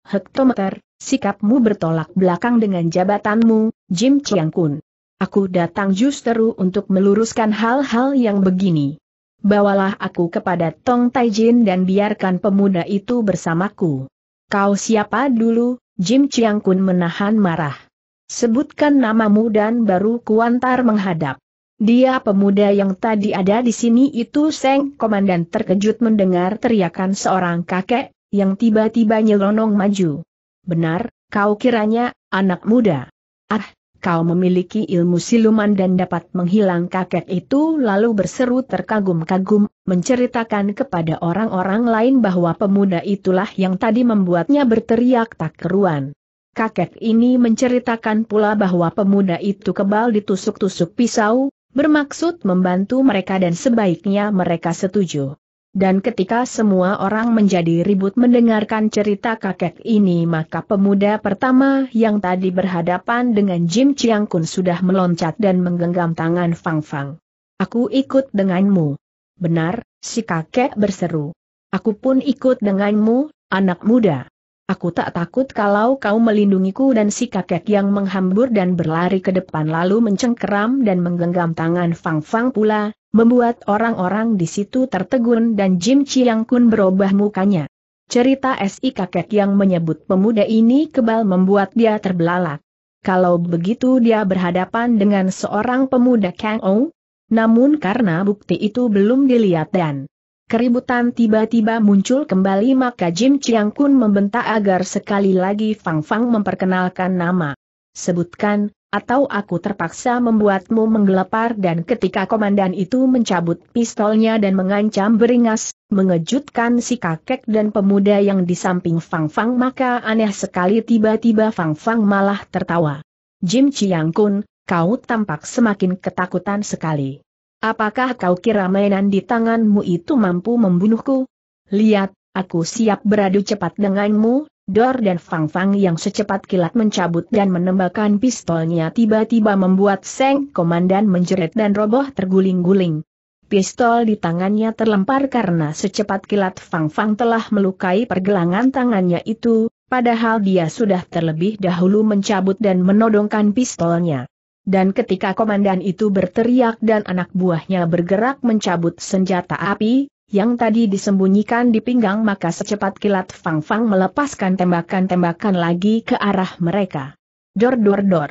Hektometer, sikapmu bertolak belakang dengan jabatanmu, Jim Chiang Kun. Aku datang justru untuk meluruskan hal-hal yang begini. Bawalah aku kepada Tong Tai Jin dan biarkan pemuda itu bersamaku. Kau siapa dulu? Jim Chiang Kun menahan marah. Sebutkan namamu dan baru kuantar menghadap. Dia pemuda yang tadi ada di sini itu Seng Komandan terkejut mendengar teriakan seorang kakek, yang tiba-tiba nyelonong maju. Benar, kau kiranya, anak muda. Ah, kau memiliki ilmu siluman dan dapat menghilang kakek itu lalu berseru terkagum-kagum, menceritakan kepada orang-orang lain bahwa pemuda itulah yang tadi membuatnya berteriak tak keruan. Kakek ini menceritakan pula bahwa pemuda itu kebal ditusuk-tusuk pisau, bermaksud membantu mereka dan sebaiknya mereka setuju. Dan ketika semua orang menjadi ribut mendengarkan cerita kakek ini maka pemuda pertama yang tadi berhadapan dengan Jim Chiang Kun sudah meloncat dan menggenggam tangan Fang Fang. Aku ikut denganmu. Benar, si kakek berseru. Aku pun ikut denganmu, anak muda. Aku tak takut kalau kau melindungiku dan si kakek yang menghambur dan berlari ke depan lalu mencengkeram dan menggenggam tangan Fang Fang pula, membuat orang-orang di situ tertegun dan Jim Chiang Kun berubah mukanya. Cerita si kakek yang menyebut pemuda ini kebal membuat dia terbelalak. Kalau begitu dia berhadapan dengan seorang pemuda Kang Ou, namun karena bukti itu belum dilihat dan Keributan tiba-tiba muncul kembali maka Jim Chiang Kun membentak agar sekali lagi Fang Fang memperkenalkan nama. Sebutkan, atau aku terpaksa membuatmu menggelepar dan ketika komandan itu mencabut pistolnya dan mengancam beringas, mengejutkan si kakek dan pemuda yang di samping Fang Fang maka aneh sekali tiba-tiba Fang Fang malah tertawa. Jim Chiang Kun, kau tampak semakin ketakutan sekali. Apakah kau kira mainan di tanganmu itu mampu membunuhku? Lihat, aku siap beradu cepat denganmu, Dor dan Fang Fang yang secepat kilat mencabut dan menembakkan pistolnya tiba-tiba membuat Seng Komandan menjerit dan roboh terguling-guling. Pistol di tangannya terlempar karena secepat kilat Fang Fang telah melukai pergelangan tangannya itu, padahal dia sudah terlebih dahulu mencabut dan menodongkan pistolnya. Dan ketika komandan itu berteriak dan anak buahnya bergerak mencabut senjata api, yang tadi disembunyikan di pinggang maka secepat kilat Fang Fang melepaskan tembakan-tembakan lagi ke arah mereka. Dor dor dor.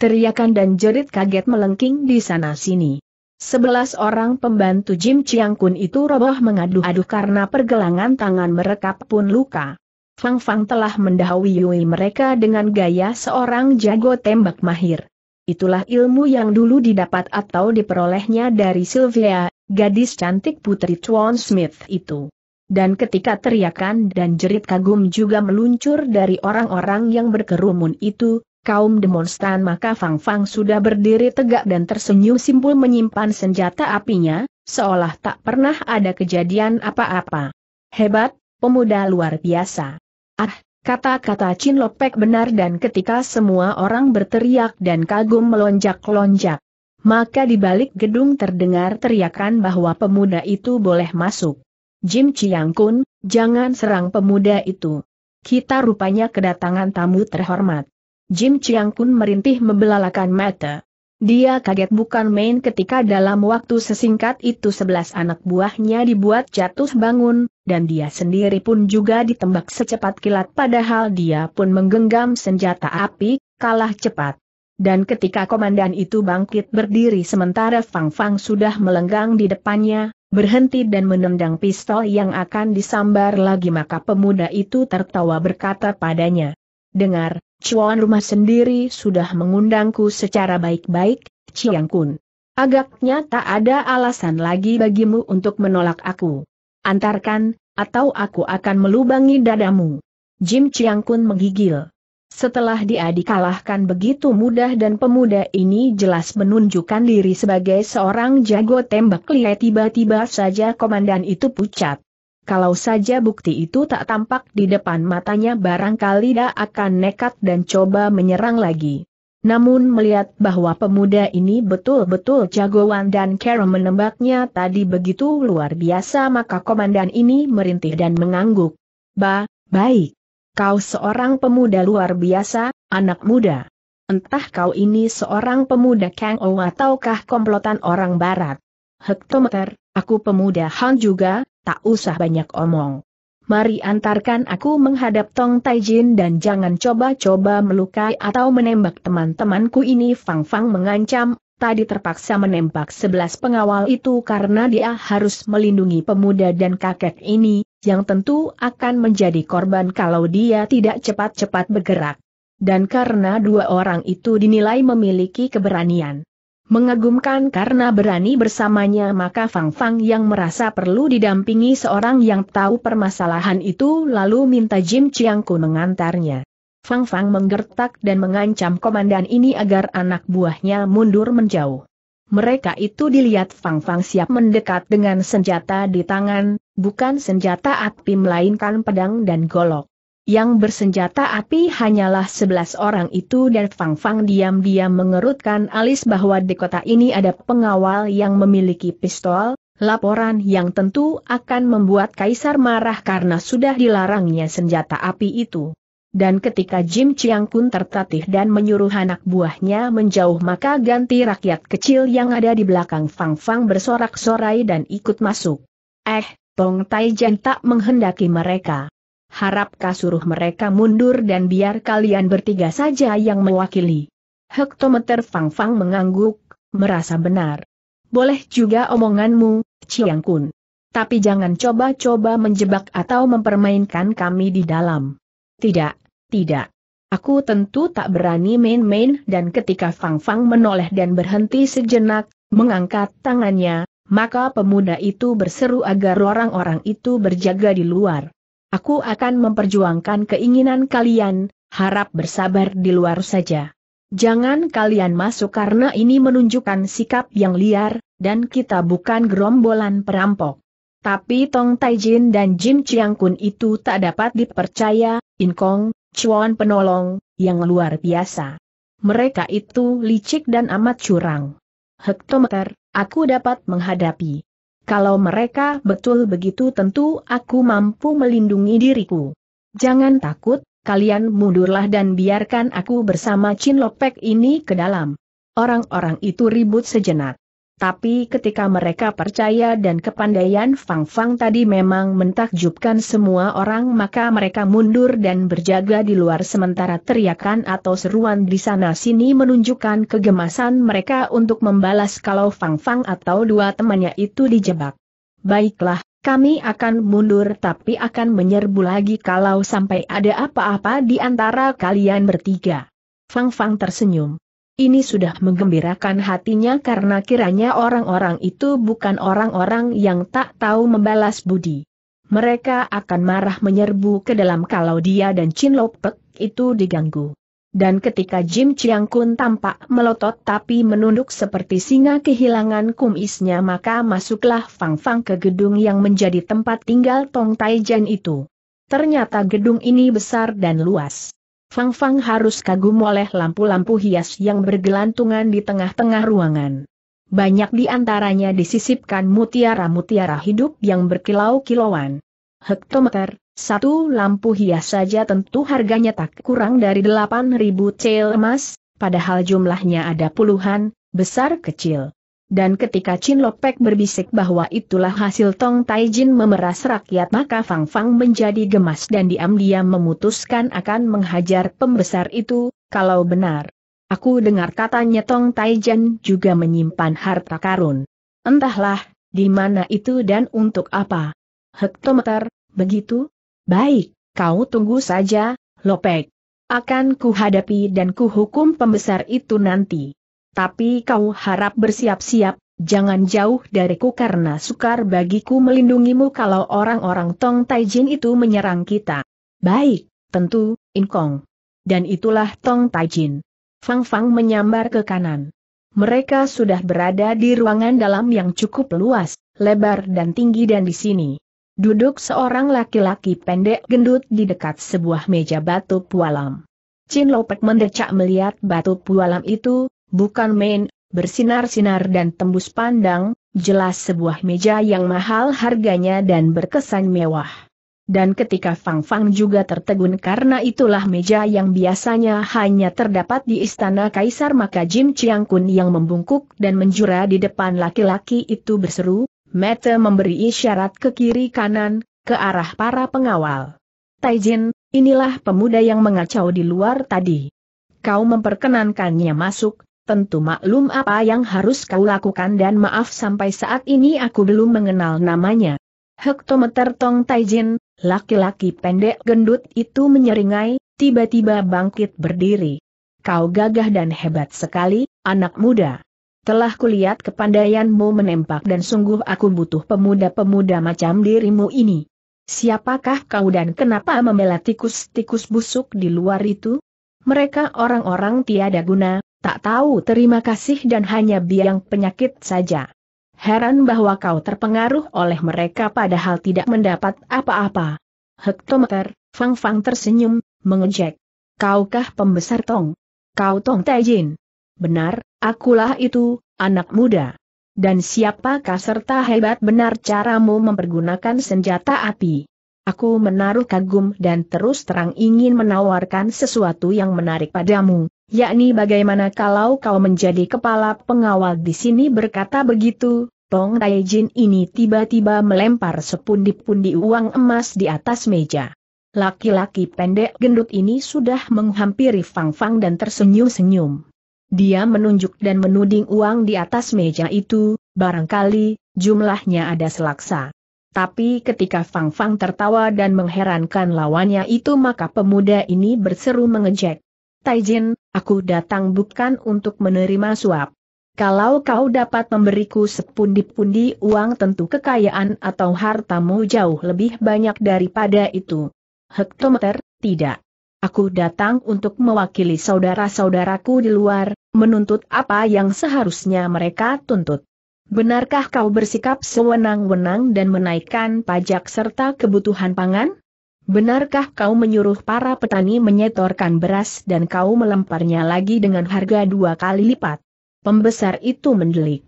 Teriakan dan jerit kaget melengking di sana-sini. Sebelas orang pembantu Jim Chiang Kun itu roboh mengaduh-aduh karena pergelangan tangan mereka pun luka. Fang Fang telah mendahului mereka dengan gaya seorang jago tembak mahir itulah ilmu yang dulu didapat atau diperolehnya dari Sylvia, gadis cantik putri Chuan Smith itu. Dan ketika teriakan dan jerit kagum juga meluncur dari orang-orang yang berkerumun itu, kaum demonstran maka Fang Fang sudah berdiri tegak dan tersenyum simpul menyimpan senjata apinya, seolah tak pernah ada kejadian apa-apa. Hebat, pemuda luar biasa. Ah, Kata-kata Chin Lopek benar dan ketika semua orang berteriak dan kagum melonjak-lonjak. Maka di balik gedung terdengar teriakan bahwa pemuda itu boleh masuk. Jim Chiang Kun, jangan serang pemuda itu. Kita rupanya kedatangan tamu terhormat. Jim Chiang Kun merintih membelalakan mata. Dia kaget bukan main ketika dalam waktu sesingkat itu sebelas anak buahnya dibuat jatuh bangun, dan dia sendiri pun juga ditembak secepat kilat padahal dia pun menggenggam senjata api, kalah cepat. Dan ketika komandan itu bangkit berdiri sementara Fang Fang sudah melenggang di depannya, berhenti dan menendang pistol yang akan disambar lagi maka pemuda itu tertawa berkata padanya, dengar, cuan rumah sendiri sudah mengundangku secara baik-baik, Chiang Kun. Agaknya tak ada alasan lagi bagimu untuk menolak aku. Antarkan, atau aku akan melubangi dadamu. Jim Chiang Kun menggigil. Setelah dia dikalahkan begitu mudah dan pemuda ini jelas menunjukkan diri sebagai seorang jago tembak lihat tiba-tiba saja komandan itu pucat kalau saja bukti itu tak tampak di depan matanya barangkali dia akan nekat dan coba menyerang lagi. Namun melihat bahwa pemuda ini betul-betul jagoan dan cara menembaknya tadi begitu luar biasa maka komandan ini merintih dan mengangguk. Ba, baik. Kau seorang pemuda luar biasa, anak muda. Entah kau ini seorang pemuda Kang Ou ataukah komplotan orang barat. Hektometer, aku pemuda Han juga, tak usah banyak omong. Mari antarkan aku menghadap Tong Taijin dan jangan coba-coba melukai atau menembak teman-temanku ini Fang Fang mengancam, tadi terpaksa menembak sebelas pengawal itu karena dia harus melindungi pemuda dan kakek ini, yang tentu akan menjadi korban kalau dia tidak cepat-cepat bergerak. Dan karena dua orang itu dinilai memiliki keberanian Mengagumkan karena berani bersamanya maka Fang Fang yang merasa perlu didampingi seorang yang tahu permasalahan itu lalu minta Jim Chiang mengantarnya. Fang Fang menggertak dan mengancam komandan ini agar anak buahnya mundur menjauh. Mereka itu dilihat Fang Fang siap mendekat dengan senjata di tangan, bukan senjata api melainkan pedang dan golok. Yang bersenjata api hanyalah sebelas orang itu dan Fang Fang diam-diam mengerutkan alis bahwa di kota ini ada pengawal yang memiliki pistol, laporan yang tentu akan membuat Kaisar marah karena sudah dilarangnya senjata api itu. Dan ketika Jim Chiang Kun tertatih dan menyuruh anak buahnya menjauh maka ganti rakyat kecil yang ada di belakang Fang Fang bersorak-sorai dan ikut masuk. Eh, Tong Tai Jen tak menghendaki mereka harap kasuruh mereka mundur dan biar kalian bertiga saja yang mewakili. Hektometer Fang Fang mengangguk, merasa benar. Boleh juga omonganmu, Chiang Kun. Tapi jangan coba-coba menjebak atau mempermainkan kami di dalam. Tidak, tidak. Aku tentu tak berani main-main dan ketika Fang Fang menoleh dan berhenti sejenak, mengangkat tangannya, maka pemuda itu berseru agar orang-orang itu berjaga di luar. Aku akan memperjuangkan keinginan kalian, harap bersabar di luar saja. Jangan kalian masuk karena ini menunjukkan sikap yang liar, dan kita bukan gerombolan perampok. Tapi Tong Taijin dan Jim Chiang Kun itu tak dapat dipercaya, Inkong, Chuan penolong, yang luar biasa. Mereka itu licik dan amat curang. Hektometer, aku dapat menghadapi. Kalau mereka betul begitu tentu aku mampu melindungi diriku. Jangan takut, kalian mundurlah dan biarkan aku bersama Chin Lopek ini ke dalam. Orang-orang itu ribut sejenak. Tapi ketika mereka percaya dan kepandaian Fang Fang tadi memang mentakjubkan semua orang maka mereka mundur dan berjaga di luar sementara teriakan atau seruan di sana-sini menunjukkan kegemasan mereka untuk membalas kalau Fang Fang atau dua temannya itu dijebak. Baiklah, kami akan mundur tapi akan menyerbu lagi kalau sampai ada apa-apa di antara kalian bertiga. Fang Fang tersenyum. Ini sudah menggembirakan hatinya karena kiranya orang-orang itu bukan orang-orang yang tak tahu membalas budi. Mereka akan marah menyerbu ke dalam kalau dia dan Chin Lopek itu diganggu. Dan ketika Jim Chiang Kun tampak melotot tapi menunduk seperti singa kehilangan kumisnya maka masuklah Fang Fang ke gedung yang menjadi tempat tinggal Tong Tai Jen itu. Ternyata gedung ini besar dan luas. Fang Fang harus kagum oleh lampu-lampu hias yang bergelantungan di tengah-tengah ruangan. Banyak di antaranya disisipkan mutiara-mutiara hidup yang berkilau-kilauan. Hektometer, satu lampu hias saja tentu harganya tak kurang dari 8.000 cel emas, padahal jumlahnya ada puluhan, besar kecil. Dan ketika Chin Lopek berbisik bahwa itulah hasil Tong Tai Jin memeras rakyat maka Fang Fang menjadi gemas dan diam-diam memutuskan akan menghajar pembesar itu, kalau benar. Aku dengar katanya Tong Tai Jin juga menyimpan harta karun. Entahlah, di mana itu dan untuk apa. Hektometer, begitu? Baik, kau tunggu saja, Lopek. Akan kuhadapi dan kuhukum pembesar itu nanti tapi kau harap bersiap-siap, jangan jauh dariku karena sukar bagiku melindungimu kalau orang-orang Tong Taijin itu menyerang kita. Baik, tentu, Inkong. Dan itulah Tong Taijin. Fang Fang menyambar ke kanan. Mereka sudah berada di ruangan dalam yang cukup luas, lebar dan tinggi dan di sini. Duduk seorang laki-laki pendek gendut di dekat sebuah meja batu pualam. Chin Lopek mendecak melihat batu pualam itu, bukan main, bersinar-sinar dan tembus pandang, jelas sebuah meja yang mahal harganya dan berkesan mewah. Dan ketika Fang Fang juga tertegun karena itulah meja yang biasanya hanya terdapat di istana kaisar maka Jim Chiang Kun yang membungkuk dan menjura di depan laki-laki itu berseru, Mete memberi isyarat ke kiri kanan, ke arah para pengawal. Taijin, inilah pemuda yang mengacau di luar tadi. Kau memperkenankannya masuk, tentu maklum apa yang harus kau lakukan dan maaf sampai saat ini aku belum mengenal namanya. Hektometer Tong Taijin, laki-laki pendek gendut itu menyeringai, tiba-tiba bangkit berdiri. Kau gagah dan hebat sekali, anak muda. Telah kulihat kepandaianmu menembak dan sungguh aku butuh pemuda-pemuda macam dirimu ini. Siapakah kau dan kenapa membela tikus-tikus busuk di luar itu? Mereka orang-orang tiada guna, Tak tahu terima kasih dan hanya biang penyakit saja. Heran bahwa kau terpengaruh oleh mereka padahal tidak mendapat apa-apa. Hektometer, Fang Fang tersenyum, mengejek. Kaukah pembesar Tong? Kau Tong Taijin? Benar, akulah itu, anak muda. Dan siapakah serta hebat benar caramu mempergunakan senjata api? Aku menaruh kagum dan terus terang ingin menawarkan sesuatu yang menarik padamu, yakni bagaimana kalau kau menjadi kepala pengawal di sini berkata begitu, Tong Taijin ini tiba-tiba melempar sepundi-pundi uang emas di atas meja. Laki-laki pendek gendut ini sudah menghampiri Fang Fang dan tersenyum-senyum. Dia menunjuk dan menuding uang di atas meja itu, barangkali, jumlahnya ada selaksa. Tapi ketika Fang Fang tertawa dan mengherankan lawannya itu maka pemuda ini berseru mengejek. Taijin, aku datang bukan untuk menerima suap. Kalau kau dapat memberiku sepundi-pundi uang tentu kekayaan atau hartamu jauh lebih banyak daripada itu. Hektometer, tidak. Aku datang untuk mewakili saudara-saudaraku di luar, menuntut apa yang seharusnya mereka tuntut. Benarkah kau bersikap sewenang-wenang dan menaikkan pajak serta kebutuhan pangan? Benarkah kau menyuruh para petani menyetorkan beras dan kau melemparnya lagi dengan harga dua kali lipat? Pembesar itu mendelik.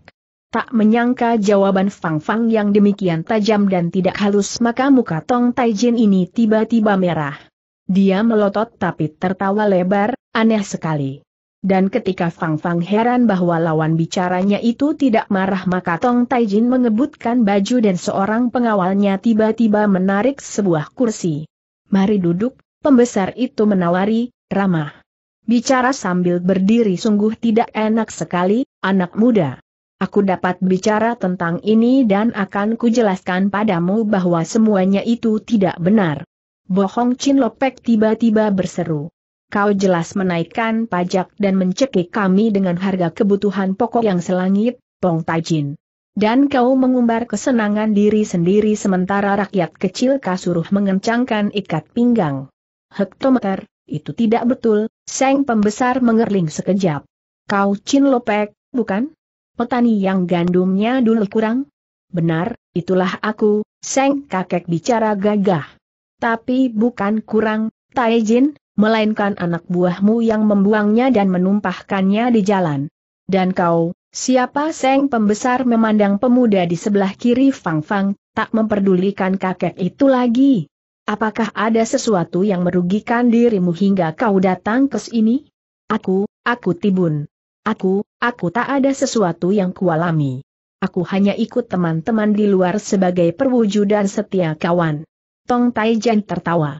Tak menyangka jawaban Fang Fang yang demikian tajam dan tidak halus maka muka Tong Taijin ini tiba-tiba merah. Dia melotot tapi tertawa lebar, aneh sekali. Dan ketika Fang Fang heran bahwa lawan bicaranya itu tidak marah maka Tong Taijin mengebutkan baju dan seorang pengawalnya tiba-tiba menarik sebuah kursi. Mari duduk, pembesar itu menawari, ramah. Bicara sambil berdiri sungguh tidak enak sekali, anak muda. Aku dapat bicara tentang ini dan akan kujelaskan padamu bahwa semuanya itu tidak benar. Bohong Chin Lopek tiba-tiba berseru kau jelas menaikkan pajak dan mencekik kami dengan harga kebutuhan pokok yang selangit, Pong Tajin. Dan kau mengumbar kesenangan diri sendiri sementara rakyat kecil kasuruh mengencangkan ikat pinggang. Hektometer, itu tidak betul, Seng Pembesar mengerling sekejap. Kau Chin Lopek, bukan? Petani yang gandumnya dulu kurang? Benar, itulah aku, Seng kakek bicara gagah. Tapi bukan kurang, Taijin melainkan anak buahmu yang membuangnya dan menumpahkannya di jalan. Dan kau, siapa Seng pembesar memandang pemuda di sebelah kiri Fang Fang, tak memperdulikan kakek itu lagi. Apakah ada sesuatu yang merugikan dirimu hingga kau datang ke sini? Aku, aku Tibun. Aku, aku tak ada sesuatu yang kualami. Aku hanya ikut teman-teman di luar sebagai perwujudan setia kawan. Tong Taijan tertawa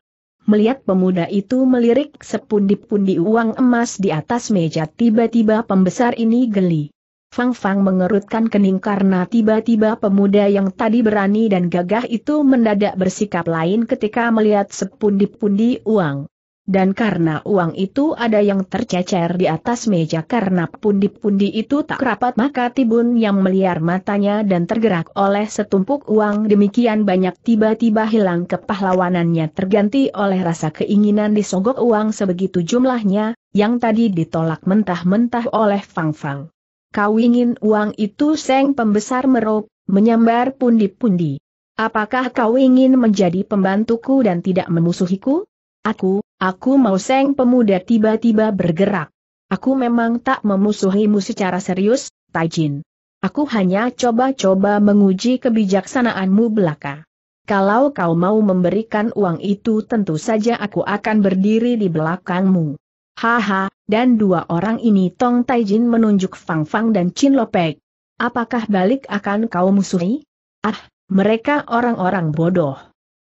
melihat pemuda itu melirik sepundi-pundi uang emas di atas meja tiba-tiba pembesar ini geli. Fang Fang mengerutkan kening karena tiba-tiba pemuda yang tadi berani dan gagah itu mendadak bersikap lain ketika melihat sepundi-pundi uang. Dan karena uang itu ada yang tercecer di atas meja karena pundi-pundi itu tak rapat maka Tibun yang meliar matanya dan tergerak oleh setumpuk uang demikian banyak tiba-tiba hilang kepahlawanannya terganti oleh rasa keinginan disogok uang sebegitu jumlahnya, yang tadi ditolak mentah-mentah oleh Fang Fang. Kau ingin uang itu Seng Pembesar Merop, menyambar pundi-pundi. Apakah kau ingin menjadi pembantuku dan tidak memusuhiku? Aku, Aku mau seng pemuda tiba-tiba bergerak. Aku memang tak memusuhimu secara serius, Taijin. Aku hanya coba-coba menguji kebijaksanaanmu belaka. Kalau kau mau memberikan uang itu tentu saja aku akan berdiri di belakangmu. Haha, dan dua orang ini Tong Taijin menunjuk Fang Fang dan Chin Lopek. Apakah balik akan kau musuhi? Ah, mereka orang-orang bodoh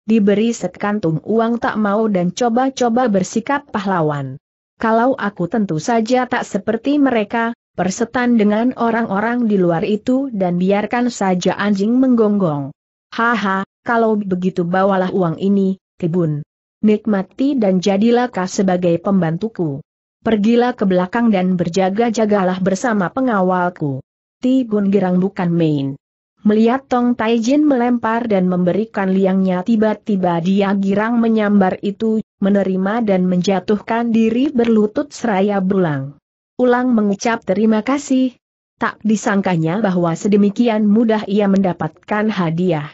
diberi sekantung uang tak mau dan coba-coba bersikap pahlawan. Kalau aku tentu saja tak seperti mereka, persetan dengan orang-orang di luar itu dan biarkan saja anjing menggonggong. Haha, kalau begitu bawalah uang ini, kebun. Nikmati dan jadilah kau sebagai pembantuku. Pergilah ke belakang dan berjaga-jagalah bersama pengawalku. Tibun girang bukan main. Melihat Tong Taijin melempar dan memberikan liangnya tiba-tiba dia girang menyambar itu, menerima dan menjatuhkan diri berlutut seraya berulang. Ulang mengucap terima kasih. Tak disangkanya bahwa sedemikian mudah ia mendapatkan hadiah.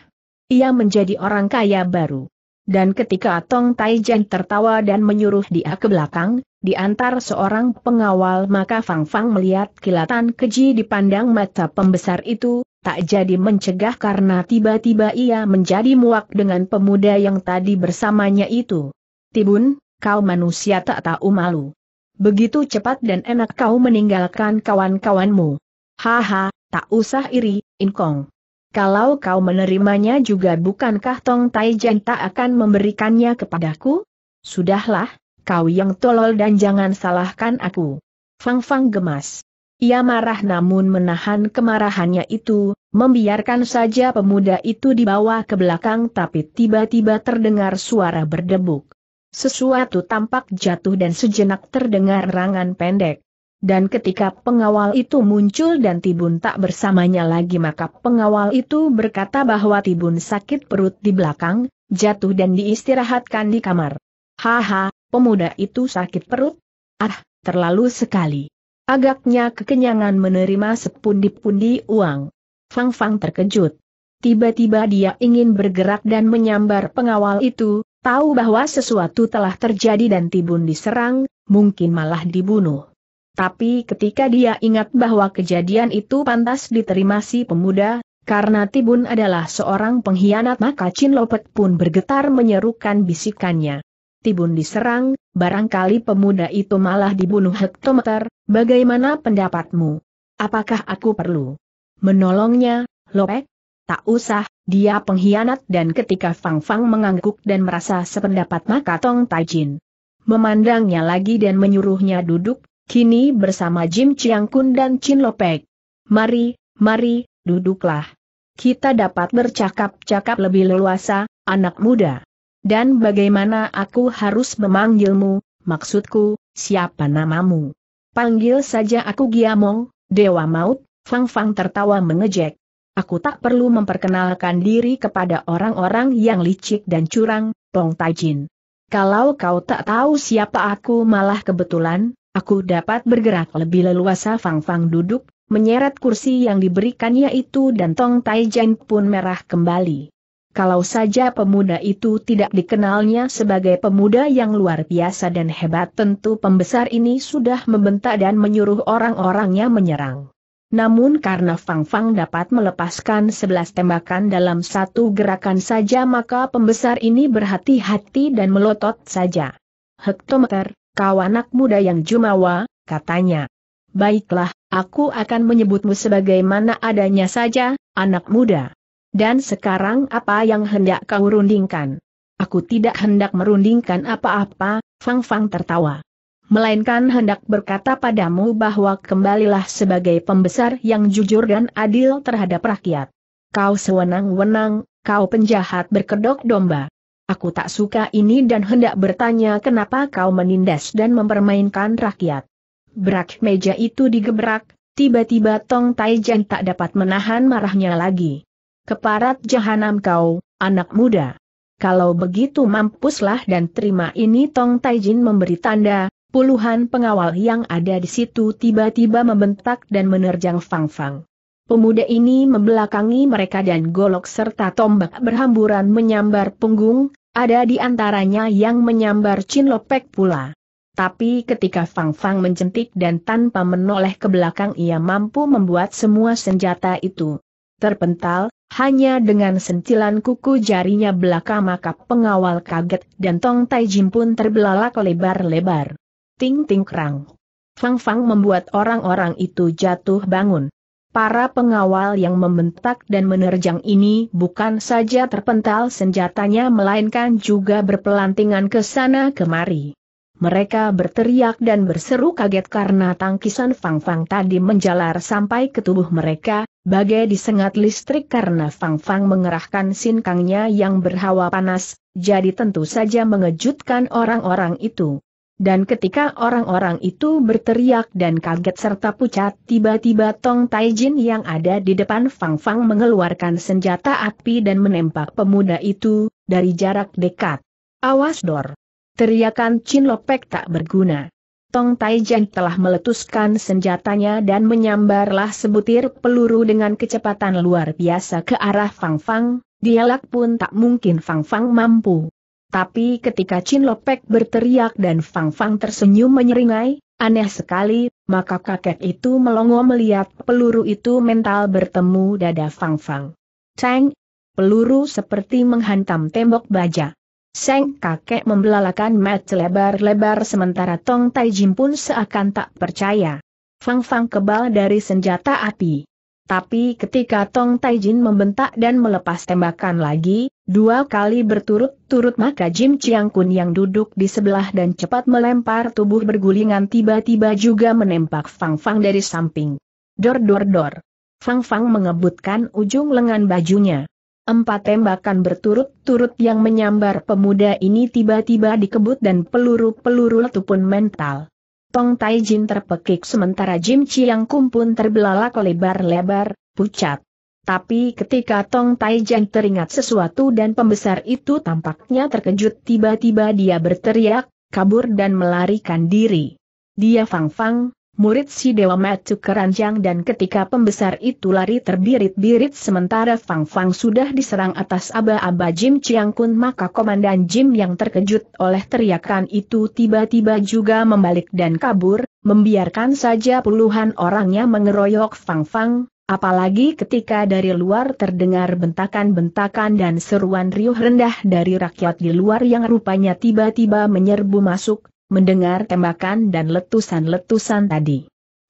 Ia menjadi orang kaya baru. Dan ketika Tong Taijin tertawa dan menyuruh dia ke belakang, diantar seorang pengawal maka Fang Fang melihat kilatan keji dipandang mata pembesar itu, tak jadi mencegah karena tiba-tiba ia menjadi muak dengan pemuda yang tadi bersamanya itu. Tibun, kau manusia tak tahu malu. Begitu cepat dan enak kau meninggalkan kawan-kawanmu. Haha, tak usah iri, Inkong. Kalau kau menerimanya juga bukankah Tong Taijan tak akan memberikannya kepadaku? Sudahlah, kau yang tolol dan jangan salahkan aku. Fang Fang gemas. Ia marah namun menahan kemarahannya itu, membiarkan saja pemuda itu dibawa ke belakang tapi tiba-tiba terdengar suara berdebuk. Sesuatu tampak jatuh dan sejenak terdengar rangan pendek. Dan ketika pengawal itu muncul dan Tibun tak bersamanya lagi maka pengawal itu berkata bahwa Tibun sakit perut di belakang, jatuh dan diistirahatkan di kamar. Haha, pemuda itu sakit perut? Ah, terlalu sekali. Agaknya kekenyangan menerima sepundi-pundi uang. Fang Fang terkejut. Tiba-tiba dia ingin bergerak dan menyambar pengawal itu, tahu bahwa sesuatu telah terjadi dan Tibun diserang, mungkin malah dibunuh. Tapi ketika dia ingat bahwa kejadian itu pantas diterima si pemuda, karena Tibun adalah seorang pengkhianat maka Chin Lopet pun bergetar menyerukan bisikannya. Tibun diserang, barangkali pemuda itu malah dibunuh hektometer, bagaimana pendapatmu? Apakah aku perlu menolongnya, Lopek? Tak usah, dia pengkhianat dan ketika Fang Fang mengangguk dan merasa sependapat maka Tong Taijin memandangnya lagi dan menyuruhnya duduk, kini bersama Jim Chiang Kun dan Chin Lopek. Mari, mari, duduklah. Kita dapat bercakap-cakap lebih leluasa, anak muda. Dan bagaimana aku harus memanggilmu, maksudku, siapa namamu? Panggil saja aku Giamong, Dewa Maut, Fang Fang tertawa mengejek. Aku tak perlu memperkenalkan diri kepada orang-orang yang licik dan curang, Tong Tajin. Kalau kau tak tahu siapa aku malah kebetulan, aku dapat bergerak lebih leluasa Fang Fang duduk, menyeret kursi yang diberikannya itu dan Tong Tajin pun merah kembali kalau saja pemuda itu tidak dikenalnya sebagai pemuda yang luar biasa dan hebat tentu pembesar ini sudah membentak dan menyuruh orang-orangnya menyerang. Namun karena Fang Fang dapat melepaskan sebelas tembakan dalam satu gerakan saja maka pembesar ini berhati-hati dan melotot saja. Hektometer, kau anak muda yang jumawa, katanya. Baiklah, aku akan menyebutmu sebagaimana adanya saja, anak muda. Dan sekarang apa yang hendak kau rundingkan? Aku tidak hendak merundingkan apa-apa, Fang Fang tertawa. Melainkan hendak berkata padamu bahwa kembalilah sebagai pembesar yang jujur dan adil terhadap rakyat. Kau sewenang-wenang, kau penjahat berkedok domba. Aku tak suka ini dan hendak bertanya kenapa kau menindas dan mempermainkan rakyat. Berak meja itu digebrak, tiba-tiba Tong Jen tak dapat menahan marahnya lagi. Keparat jahanam kau, anak muda. Kalau begitu mampuslah dan terima ini Tong Taijin memberi tanda, puluhan pengawal yang ada di situ tiba-tiba membentak dan menerjang Fang Fang. Pemuda ini membelakangi mereka dan golok serta tombak berhamburan menyambar punggung, ada di antaranya yang menyambar Chin Lopek pula. Tapi ketika Fang Fang mencentik dan tanpa menoleh ke belakang ia mampu membuat semua senjata itu terpental, hanya dengan sentilan kuku jarinya belaka maka pengawal kaget dan Tong Tai Jim pun terbelalak lebar-lebar. Ting-ting kerang. Fang-fang membuat orang-orang itu jatuh bangun. Para pengawal yang membentak dan menerjang ini bukan saja terpental senjatanya melainkan juga berpelantingan ke sana kemari. Mereka berteriak dan berseru kaget karena tangkisan Fang Fang tadi menjalar sampai ke tubuh mereka, bagai disengat listrik karena Fang Fang mengerahkan sinkangnya yang berhawa panas, jadi tentu saja mengejutkan orang-orang itu. Dan ketika orang-orang itu berteriak dan kaget serta pucat tiba-tiba Tong Taijin yang ada di depan Fang Fang mengeluarkan senjata api dan menembak pemuda itu, dari jarak dekat. Awas Dor! Teriakan Chin Lopek tak berguna. Tong Tai Taijan telah meletuskan senjatanya dan menyambarlah sebutir peluru dengan kecepatan luar biasa ke arah Fang Fang, dialak pun tak mungkin Fang Fang mampu. Tapi ketika Chin Lopek berteriak dan Fang Fang tersenyum menyeringai, aneh sekali, maka kakek itu melongo melihat peluru itu mental bertemu dada Fang Fang. Ceng! Peluru seperti menghantam tembok baja. Seng kakek membelalakan mat lebar-lebar sementara Tong Tai Jim pun seakan tak percaya. Fang-fang kebal dari senjata api. Tapi ketika Tong Tai Jin membentak dan melepas tembakan lagi, dua kali berturut-turut maka Jim Chiang Kun yang duduk di sebelah dan cepat melempar tubuh bergulingan tiba-tiba juga menembak Fang-fang dari samping. Dor-dor-dor. Fang-fang mengebutkan ujung lengan bajunya. Empat tembakan berturut-turut yang menyambar pemuda ini tiba-tiba dikebut dan peluru-peluru letup pun mental. Tong Tai Jin terpekik sementara Jim Chi yang pun terbelalak lebar-lebar, pucat. Tapi ketika Tong Tai Jin teringat sesuatu dan pembesar itu tampaknya terkejut tiba-tiba dia berteriak, kabur dan melarikan diri. Dia fang-fang, murid si Dewa Matu keranjang dan ketika pembesar itu lari terbirit-birit sementara Fang Fang sudah diserang atas aba-aba Jim Chiang Kun maka komandan Jim yang terkejut oleh teriakan itu tiba-tiba juga membalik dan kabur, membiarkan saja puluhan orangnya mengeroyok Fang Fang, apalagi ketika dari luar terdengar bentakan-bentakan dan seruan riuh rendah dari rakyat di luar yang rupanya tiba-tiba menyerbu masuk, mendengar tembakan dan letusan-letusan tadi.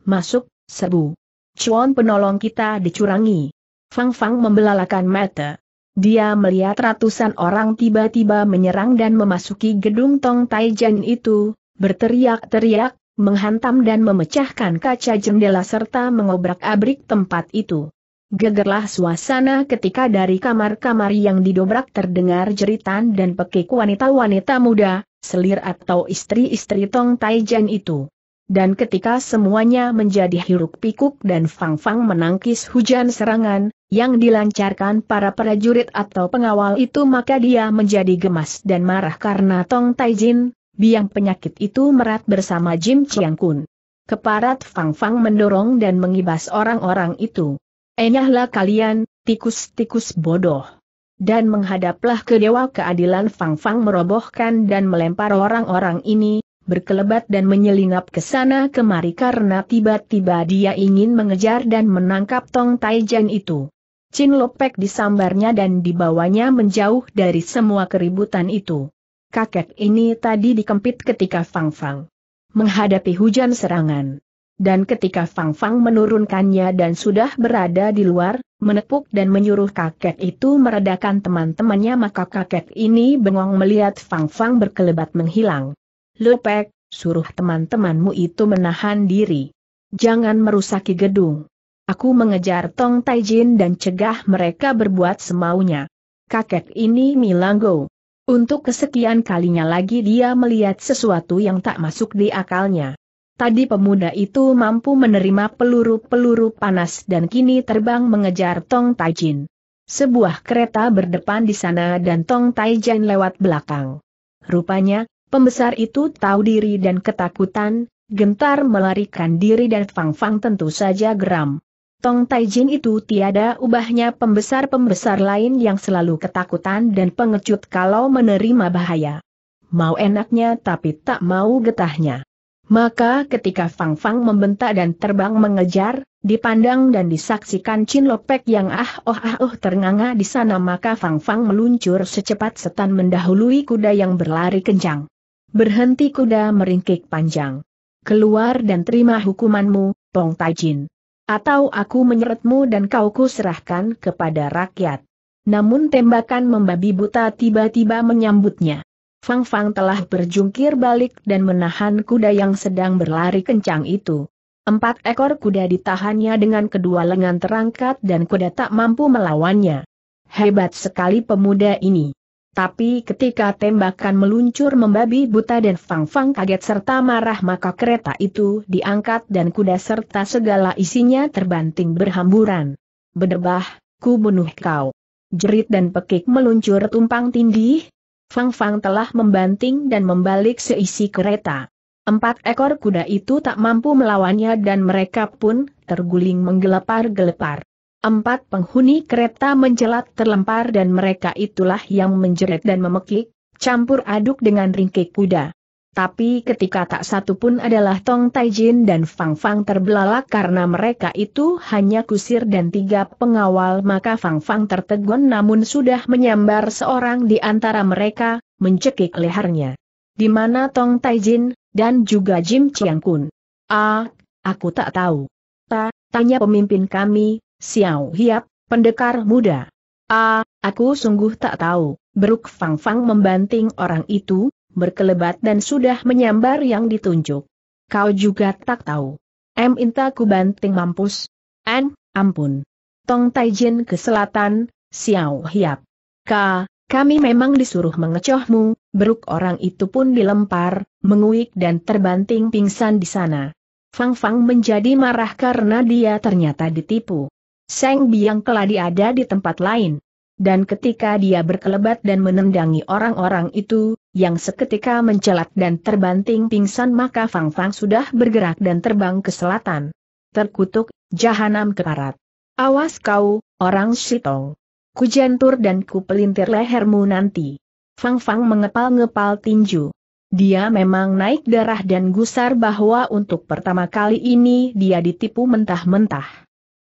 Masuk, sebu. Cuan penolong kita dicurangi. Fang Fang membelalakan mata. Dia melihat ratusan orang tiba-tiba menyerang dan memasuki gedung Tong Taijan itu, berteriak-teriak, menghantam dan memecahkan kaca jendela serta mengobrak-abrik tempat itu. Gegerlah suasana ketika dari kamar-kamar yang didobrak terdengar jeritan dan pekik wanita-wanita muda, selir atau istri-istri Tong Taijan itu. Dan ketika semuanya menjadi hiruk pikuk dan Fang Fang menangkis hujan serangan, yang dilancarkan para prajurit atau pengawal itu maka dia menjadi gemas dan marah karena Tong Taijin, biang penyakit itu merat bersama Jim Chiang Kun. Keparat Fang Fang mendorong dan mengibas orang-orang itu. Enyahlah kalian, tikus-tikus bodoh dan menghadaplah ke Dewa Keadilan Fang Fang merobohkan dan melempar orang-orang ini, berkelebat dan menyelinap ke sana kemari karena tiba-tiba dia ingin mengejar dan menangkap Tong Taijan itu. Chin Lopek disambarnya dan dibawanya menjauh dari semua keributan itu. Kakek ini tadi dikempit ketika Fang Fang menghadapi hujan serangan. Dan ketika Fang Fang menurunkannya dan sudah berada di luar, menepuk dan menyuruh kakek itu meredakan teman-temannya maka kakek ini bengong melihat Fang Fang berkelebat menghilang. Lepek, suruh teman-temanmu itu menahan diri. Jangan merusaki gedung. Aku mengejar Tong Taijin dan cegah mereka berbuat semaunya. Kakek ini milanggo. Untuk kesekian kalinya lagi dia melihat sesuatu yang tak masuk di akalnya. Tadi pemuda itu mampu menerima peluru-peluru panas dan kini terbang mengejar Tong Taijin. Sebuah kereta berdepan di sana dan Tong Taijin lewat belakang. Rupanya, pembesar itu tahu diri dan ketakutan, gentar melarikan diri dan Fang Fang tentu saja geram. Tong Taijin itu tiada ubahnya pembesar-pembesar lain yang selalu ketakutan dan pengecut kalau menerima bahaya. Mau enaknya tapi tak mau getahnya. Maka ketika Fang Fang membentak dan terbang mengejar, dipandang dan disaksikan Chin Lopek yang ah oh ah oh ternganga di sana maka Fang Fang meluncur secepat setan mendahului kuda yang berlari kencang. Berhenti kuda meringkik panjang. Keluar dan terima hukumanmu, Pong Tai Jin. Atau aku menyeretmu dan kau ku serahkan kepada rakyat. Namun tembakan membabi buta tiba-tiba menyambutnya. Fang Fang telah berjungkir balik dan menahan kuda yang sedang berlari kencang itu. Empat ekor kuda ditahannya dengan kedua lengan terangkat dan kuda tak mampu melawannya. Hebat sekali pemuda ini. Tapi ketika tembakan meluncur membabi buta dan Fang Fang kaget serta marah maka kereta itu diangkat dan kuda serta segala isinya terbanting berhamburan. Bedebah, ku bunuh kau. Jerit dan pekik meluncur tumpang tindih, Fang Fang telah membanting dan membalik seisi kereta. Empat ekor kuda itu tak mampu melawannya dan mereka pun terguling menggelepar-gelepar. Empat penghuni kereta menjelat terlempar dan mereka itulah yang menjerit dan memekik, campur aduk dengan ringkik kuda. Tapi ketika tak satu pun adalah Tong Taijin dan Fang Fang terbelalak karena mereka itu hanya kusir dan tiga pengawal maka Fang Fang tertegun namun sudah menyambar seorang di antara mereka, mencekik lehernya. Di mana Tong Taijin, dan juga Jim Chiang Kun? Ah, aku tak tahu. Ta, tanya pemimpin kami, Xiao Hiap, pendekar muda. Ah, aku sungguh tak tahu, beruk Fang Fang membanting orang itu, berkelebat dan sudah menyambar yang ditunjuk. Kau juga tak tahu. M inta ku banting mampus. An, ampun. Tong Taijin ke selatan, Xiao Hiap. Ka, kami memang disuruh mengecohmu, beruk orang itu pun dilempar, menguik dan terbanting pingsan di sana. Fang Fang menjadi marah karena dia ternyata ditipu. Seng Biang Keladi ada di tempat lain. Dan ketika dia berkelebat dan menendangi orang-orang itu, yang seketika mencelat dan terbanting pingsan maka Fang Fang sudah bergerak dan terbang ke selatan. Terkutuk, jahanam ke barat. Awas kau, orang Ku Kujantur dan ku pelintir lehermu nanti. Fang Fang mengepal-ngepal tinju. Dia memang naik darah dan gusar bahwa untuk pertama kali ini dia ditipu mentah-mentah.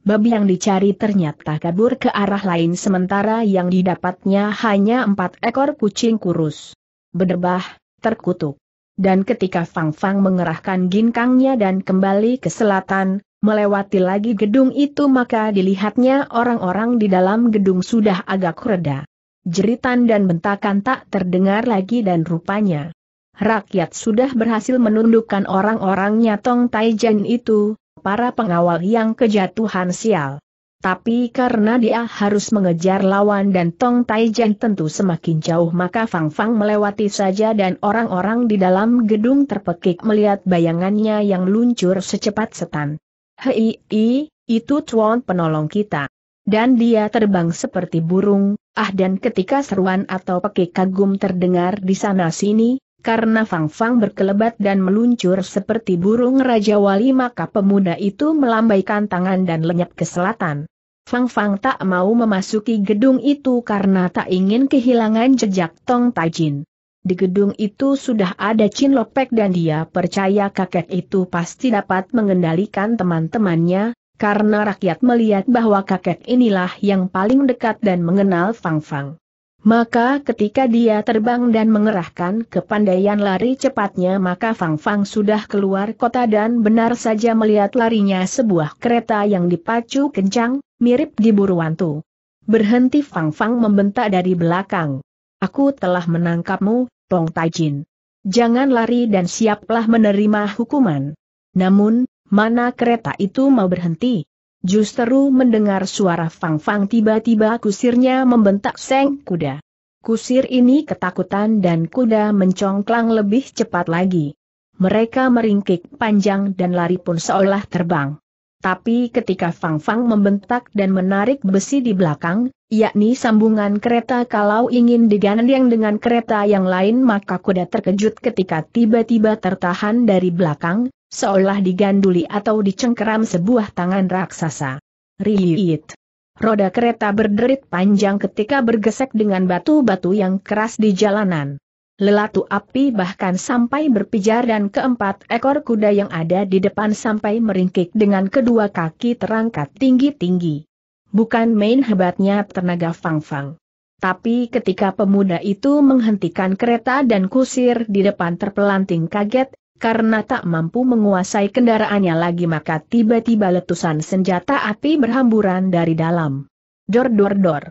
Babi yang dicari ternyata kabur ke arah lain sementara yang didapatnya hanya empat ekor kucing kurus berdebah, terkutuk. Dan ketika Fang Fang mengerahkan ginkangnya dan kembali ke selatan, melewati lagi gedung itu maka dilihatnya orang-orang di dalam gedung sudah agak reda. Jeritan dan bentakan tak terdengar lagi dan rupanya. Rakyat sudah berhasil menundukkan orang-orangnya Tong Taijen itu, para pengawal yang kejatuhan sial. Tapi karena dia harus mengejar lawan dan Tong Taijan tentu semakin jauh maka Fang Fang melewati saja dan orang-orang di dalam gedung terpekik melihat bayangannya yang luncur secepat setan. Hei, i, itu cuan penolong kita. Dan dia terbang seperti burung, ah dan ketika seruan atau pekik kagum terdengar di sana sini, karena Fang Fang berkelebat dan meluncur seperti burung Raja Wali maka pemuda itu melambaikan tangan dan lenyap ke selatan. Fang Fang tak mau memasuki gedung itu karena tak ingin kehilangan jejak Tong Tajin. Di gedung itu sudah ada Chin Lopek dan dia percaya kakek itu pasti dapat mengendalikan teman-temannya, karena rakyat melihat bahwa kakek inilah yang paling dekat dan mengenal Fang Fang. Maka ketika dia terbang dan mengerahkan kepandaian lari cepatnya maka Fang Fang sudah keluar kota dan benar saja melihat larinya sebuah kereta yang dipacu kencang, mirip di buruantu. Berhenti Fang Fang membentak dari belakang. Aku telah menangkapmu, Tong Taijin. Jangan lari dan siaplah menerima hukuman. Namun, mana kereta itu mau berhenti? Justru mendengar suara Fang Fang tiba-tiba kusirnya membentak seng kuda. Kusir ini ketakutan dan kuda mencongklang lebih cepat lagi. Mereka meringkik panjang dan lari pun seolah terbang. Tapi ketika Fang Fang membentak dan menarik besi di belakang, yakni sambungan kereta kalau ingin digandeng dengan kereta yang lain maka kuda terkejut ketika tiba-tiba tertahan dari belakang, Seolah diganduli atau dicengkeram sebuah tangan raksasa. Riit. Roda kereta berderit panjang ketika bergesek dengan batu-batu yang keras di jalanan. Lelatu api bahkan sampai berpijar dan keempat ekor kuda yang ada di depan sampai meringkik dengan kedua kaki terangkat tinggi-tinggi. Bukan main hebatnya tenaga Fang Fang. Tapi ketika pemuda itu menghentikan kereta dan kusir di depan terpelanting kaget, karena tak mampu menguasai kendaraannya lagi maka tiba-tiba letusan senjata api berhamburan dari dalam. Dor dor dor.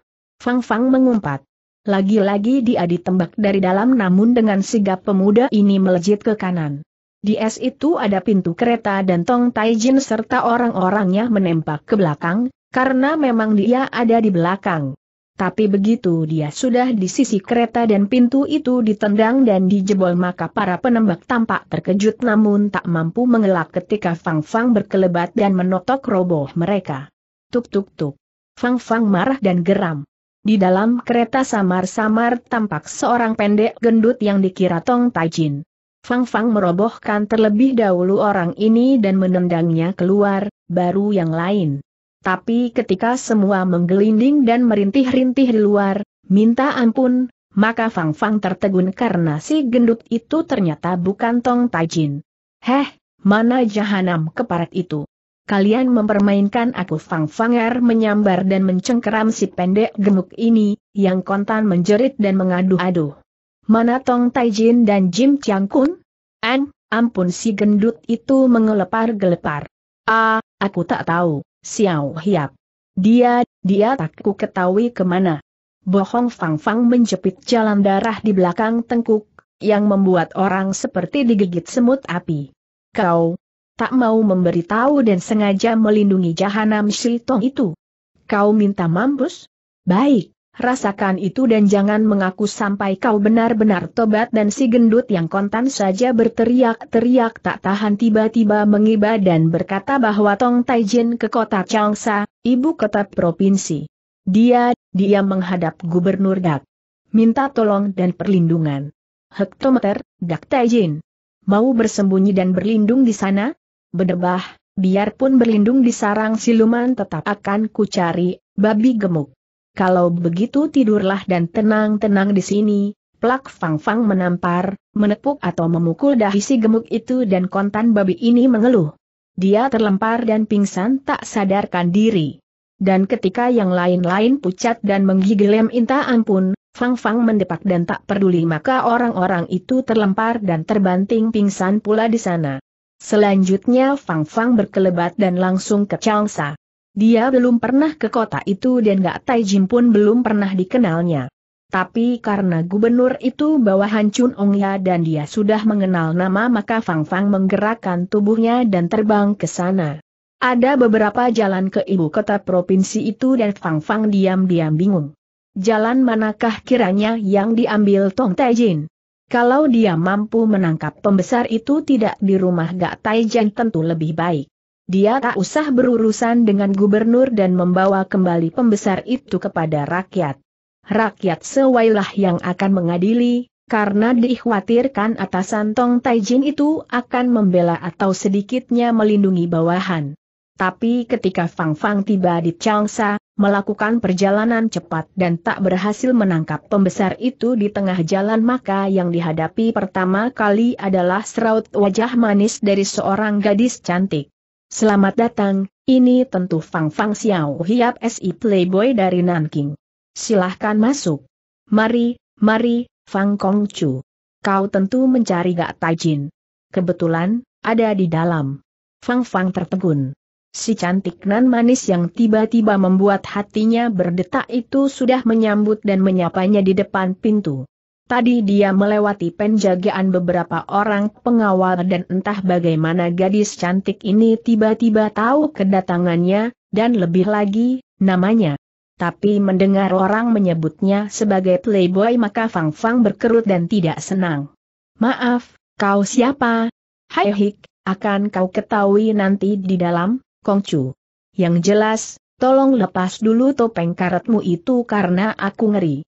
Fang Fang mengumpat. Lagi-lagi dia ditembak dari dalam namun dengan sigap pemuda ini melejit ke kanan. Di es itu ada pintu kereta dan Tong Taijin serta orang-orangnya menembak ke belakang, karena memang dia ada di belakang. Tapi begitu dia sudah di sisi kereta dan pintu itu ditendang dan dijebol maka para penembak tampak terkejut namun tak mampu mengelak ketika Fang Fang berkelebat dan menotok roboh mereka. Tuk tuk tuk. Fang Fang marah dan geram. Di dalam kereta samar-samar tampak seorang pendek gendut yang dikira Tong Taijin. Fang Fang merobohkan terlebih dahulu orang ini dan menendangnya keluar, baru yang lain. Tapi ketika semua menggelinding dan merintih-rintih di luar, minta ampun, maka Fang Fang tertegun karena si gendut itu ternyata bukan Tong Taijin. Heh, mana jahanam keparat itu? Kalian mempermainkan aku Fang Fanger menyambar dan mencengkeram si pendek gemuk ini, yang kontan menjerit dan mengaduh-aduh. Mana Tong Taijin dan Jim Chiang Kun? An, ampun si gendut itu mengelepar-gelepar. Ah, aku tak tahu. Xiao Hiap. Dia, dia tak ku ketahui kemana. Bohong Fang Fang menjepit jalan darah di belakang tengkuk, yang membuat orang seperti digigit semut api. Kau, tak mau memberitahu dan sengaja melindungi jahanam Shitong itu. Kau minta mampus? Baik rasakan itu dan jangan mengaku sampai kau benar-benar tobat dan si gendut yang kontan saja berteriak-teriak tak tahan tiba-tiba mengiba dan berkata bahwa Tong Taijin ke kota Changsa, ibu kota provinsi. Dia, dia menghadap gubernur Dak. Minta tolong dan perlindungan. Hektometer, Dak Taijin. Mau bersembunyi dan berlindung di sana? Bedebah, biarpun berlindung di sarang siluman tetap akan kucari, babi gemuk. Kalau begitu tidurlah dan tenang-tenang di sini, Plak Fang Fang menampar, menepuk atau memukul dahi si gemuk itu dan kontan babi ini mengeluh. Dia terlempar dan pingsan tak sadarkan diri. Dan ketika yang lain-lain pucat dan menggigilem inta ampun, Fang Fang mendepak dan tak peduli maka orang-orang itu terlempar dan terbanting pingsan pula di sana. Selanjutnya Fang Fang berkelebat dan langsung ke Changsa. Dia belum pernah ke kota itu dan Gak Taijin pun belum pernah dikenalnya. Tapi karena gubernur itu bawahan Chun Ongya dan dia sudah mengenal nama maka Fang Fang menggerakkan tubuhnya dan terbang ke sana. Ada beberapa jalan ke ibu kota provinsi itu dan Fang Fang diam-diam bingung. Jalan manakah kiranya yang diambil Tong Taijin? Kalau dia mampu menangkap pembesar itu tidak di rumah Gak Taijin tentu lebih baik. Dia tak usah berurusan dengan gubernur dan membawa kembali pembesar itu kepada rakyat. Rakyat sewailah yang akan mengadili, karena dikhawatirkan atasan Tong Taijin itu akan membela atau sedikitnya melindungi bawahan. Tapi ketika Fang Fang tiba di Changsa, melakukan perjalanan cepat dan tak berhasil menangkap pembesar itu di tengah jalan maka yang dihadapi pertama kali adalah seraut wajah manis dari seorang gadis cantik. Selamat datang, ini tentu Fang Fang Xiao Hiap SI Playboy dari Nanking. Silahkan masuk. Mari, mari, Fang Kong Chu. Kau tentu mencari Gak Taijin. Kebetulan, ada di dalam. Fang Fang tertegun. Si cantik nan manis yang tiba-tiba membuat hatinya berdetak itu sudah menyambut dan menyapanya di depan pintu. Tadi dia melewati penjagaan beberapa orang pengawal dan entah bagaimana gadis cantik ini tiba-tiba tahu kedatangannya, dan lebih lagi, namanya. Tapi mendengar orang menyebutnya sebagai playboy maka Fang Fang berkerut dan tidak senang. Maaf, kau siapa? Hai Hik, akan kau ketahui nanti di dalam, Kong Chu. Yang jelas, tolong lepas dulu topeng karetmu itu karena aku ngeri.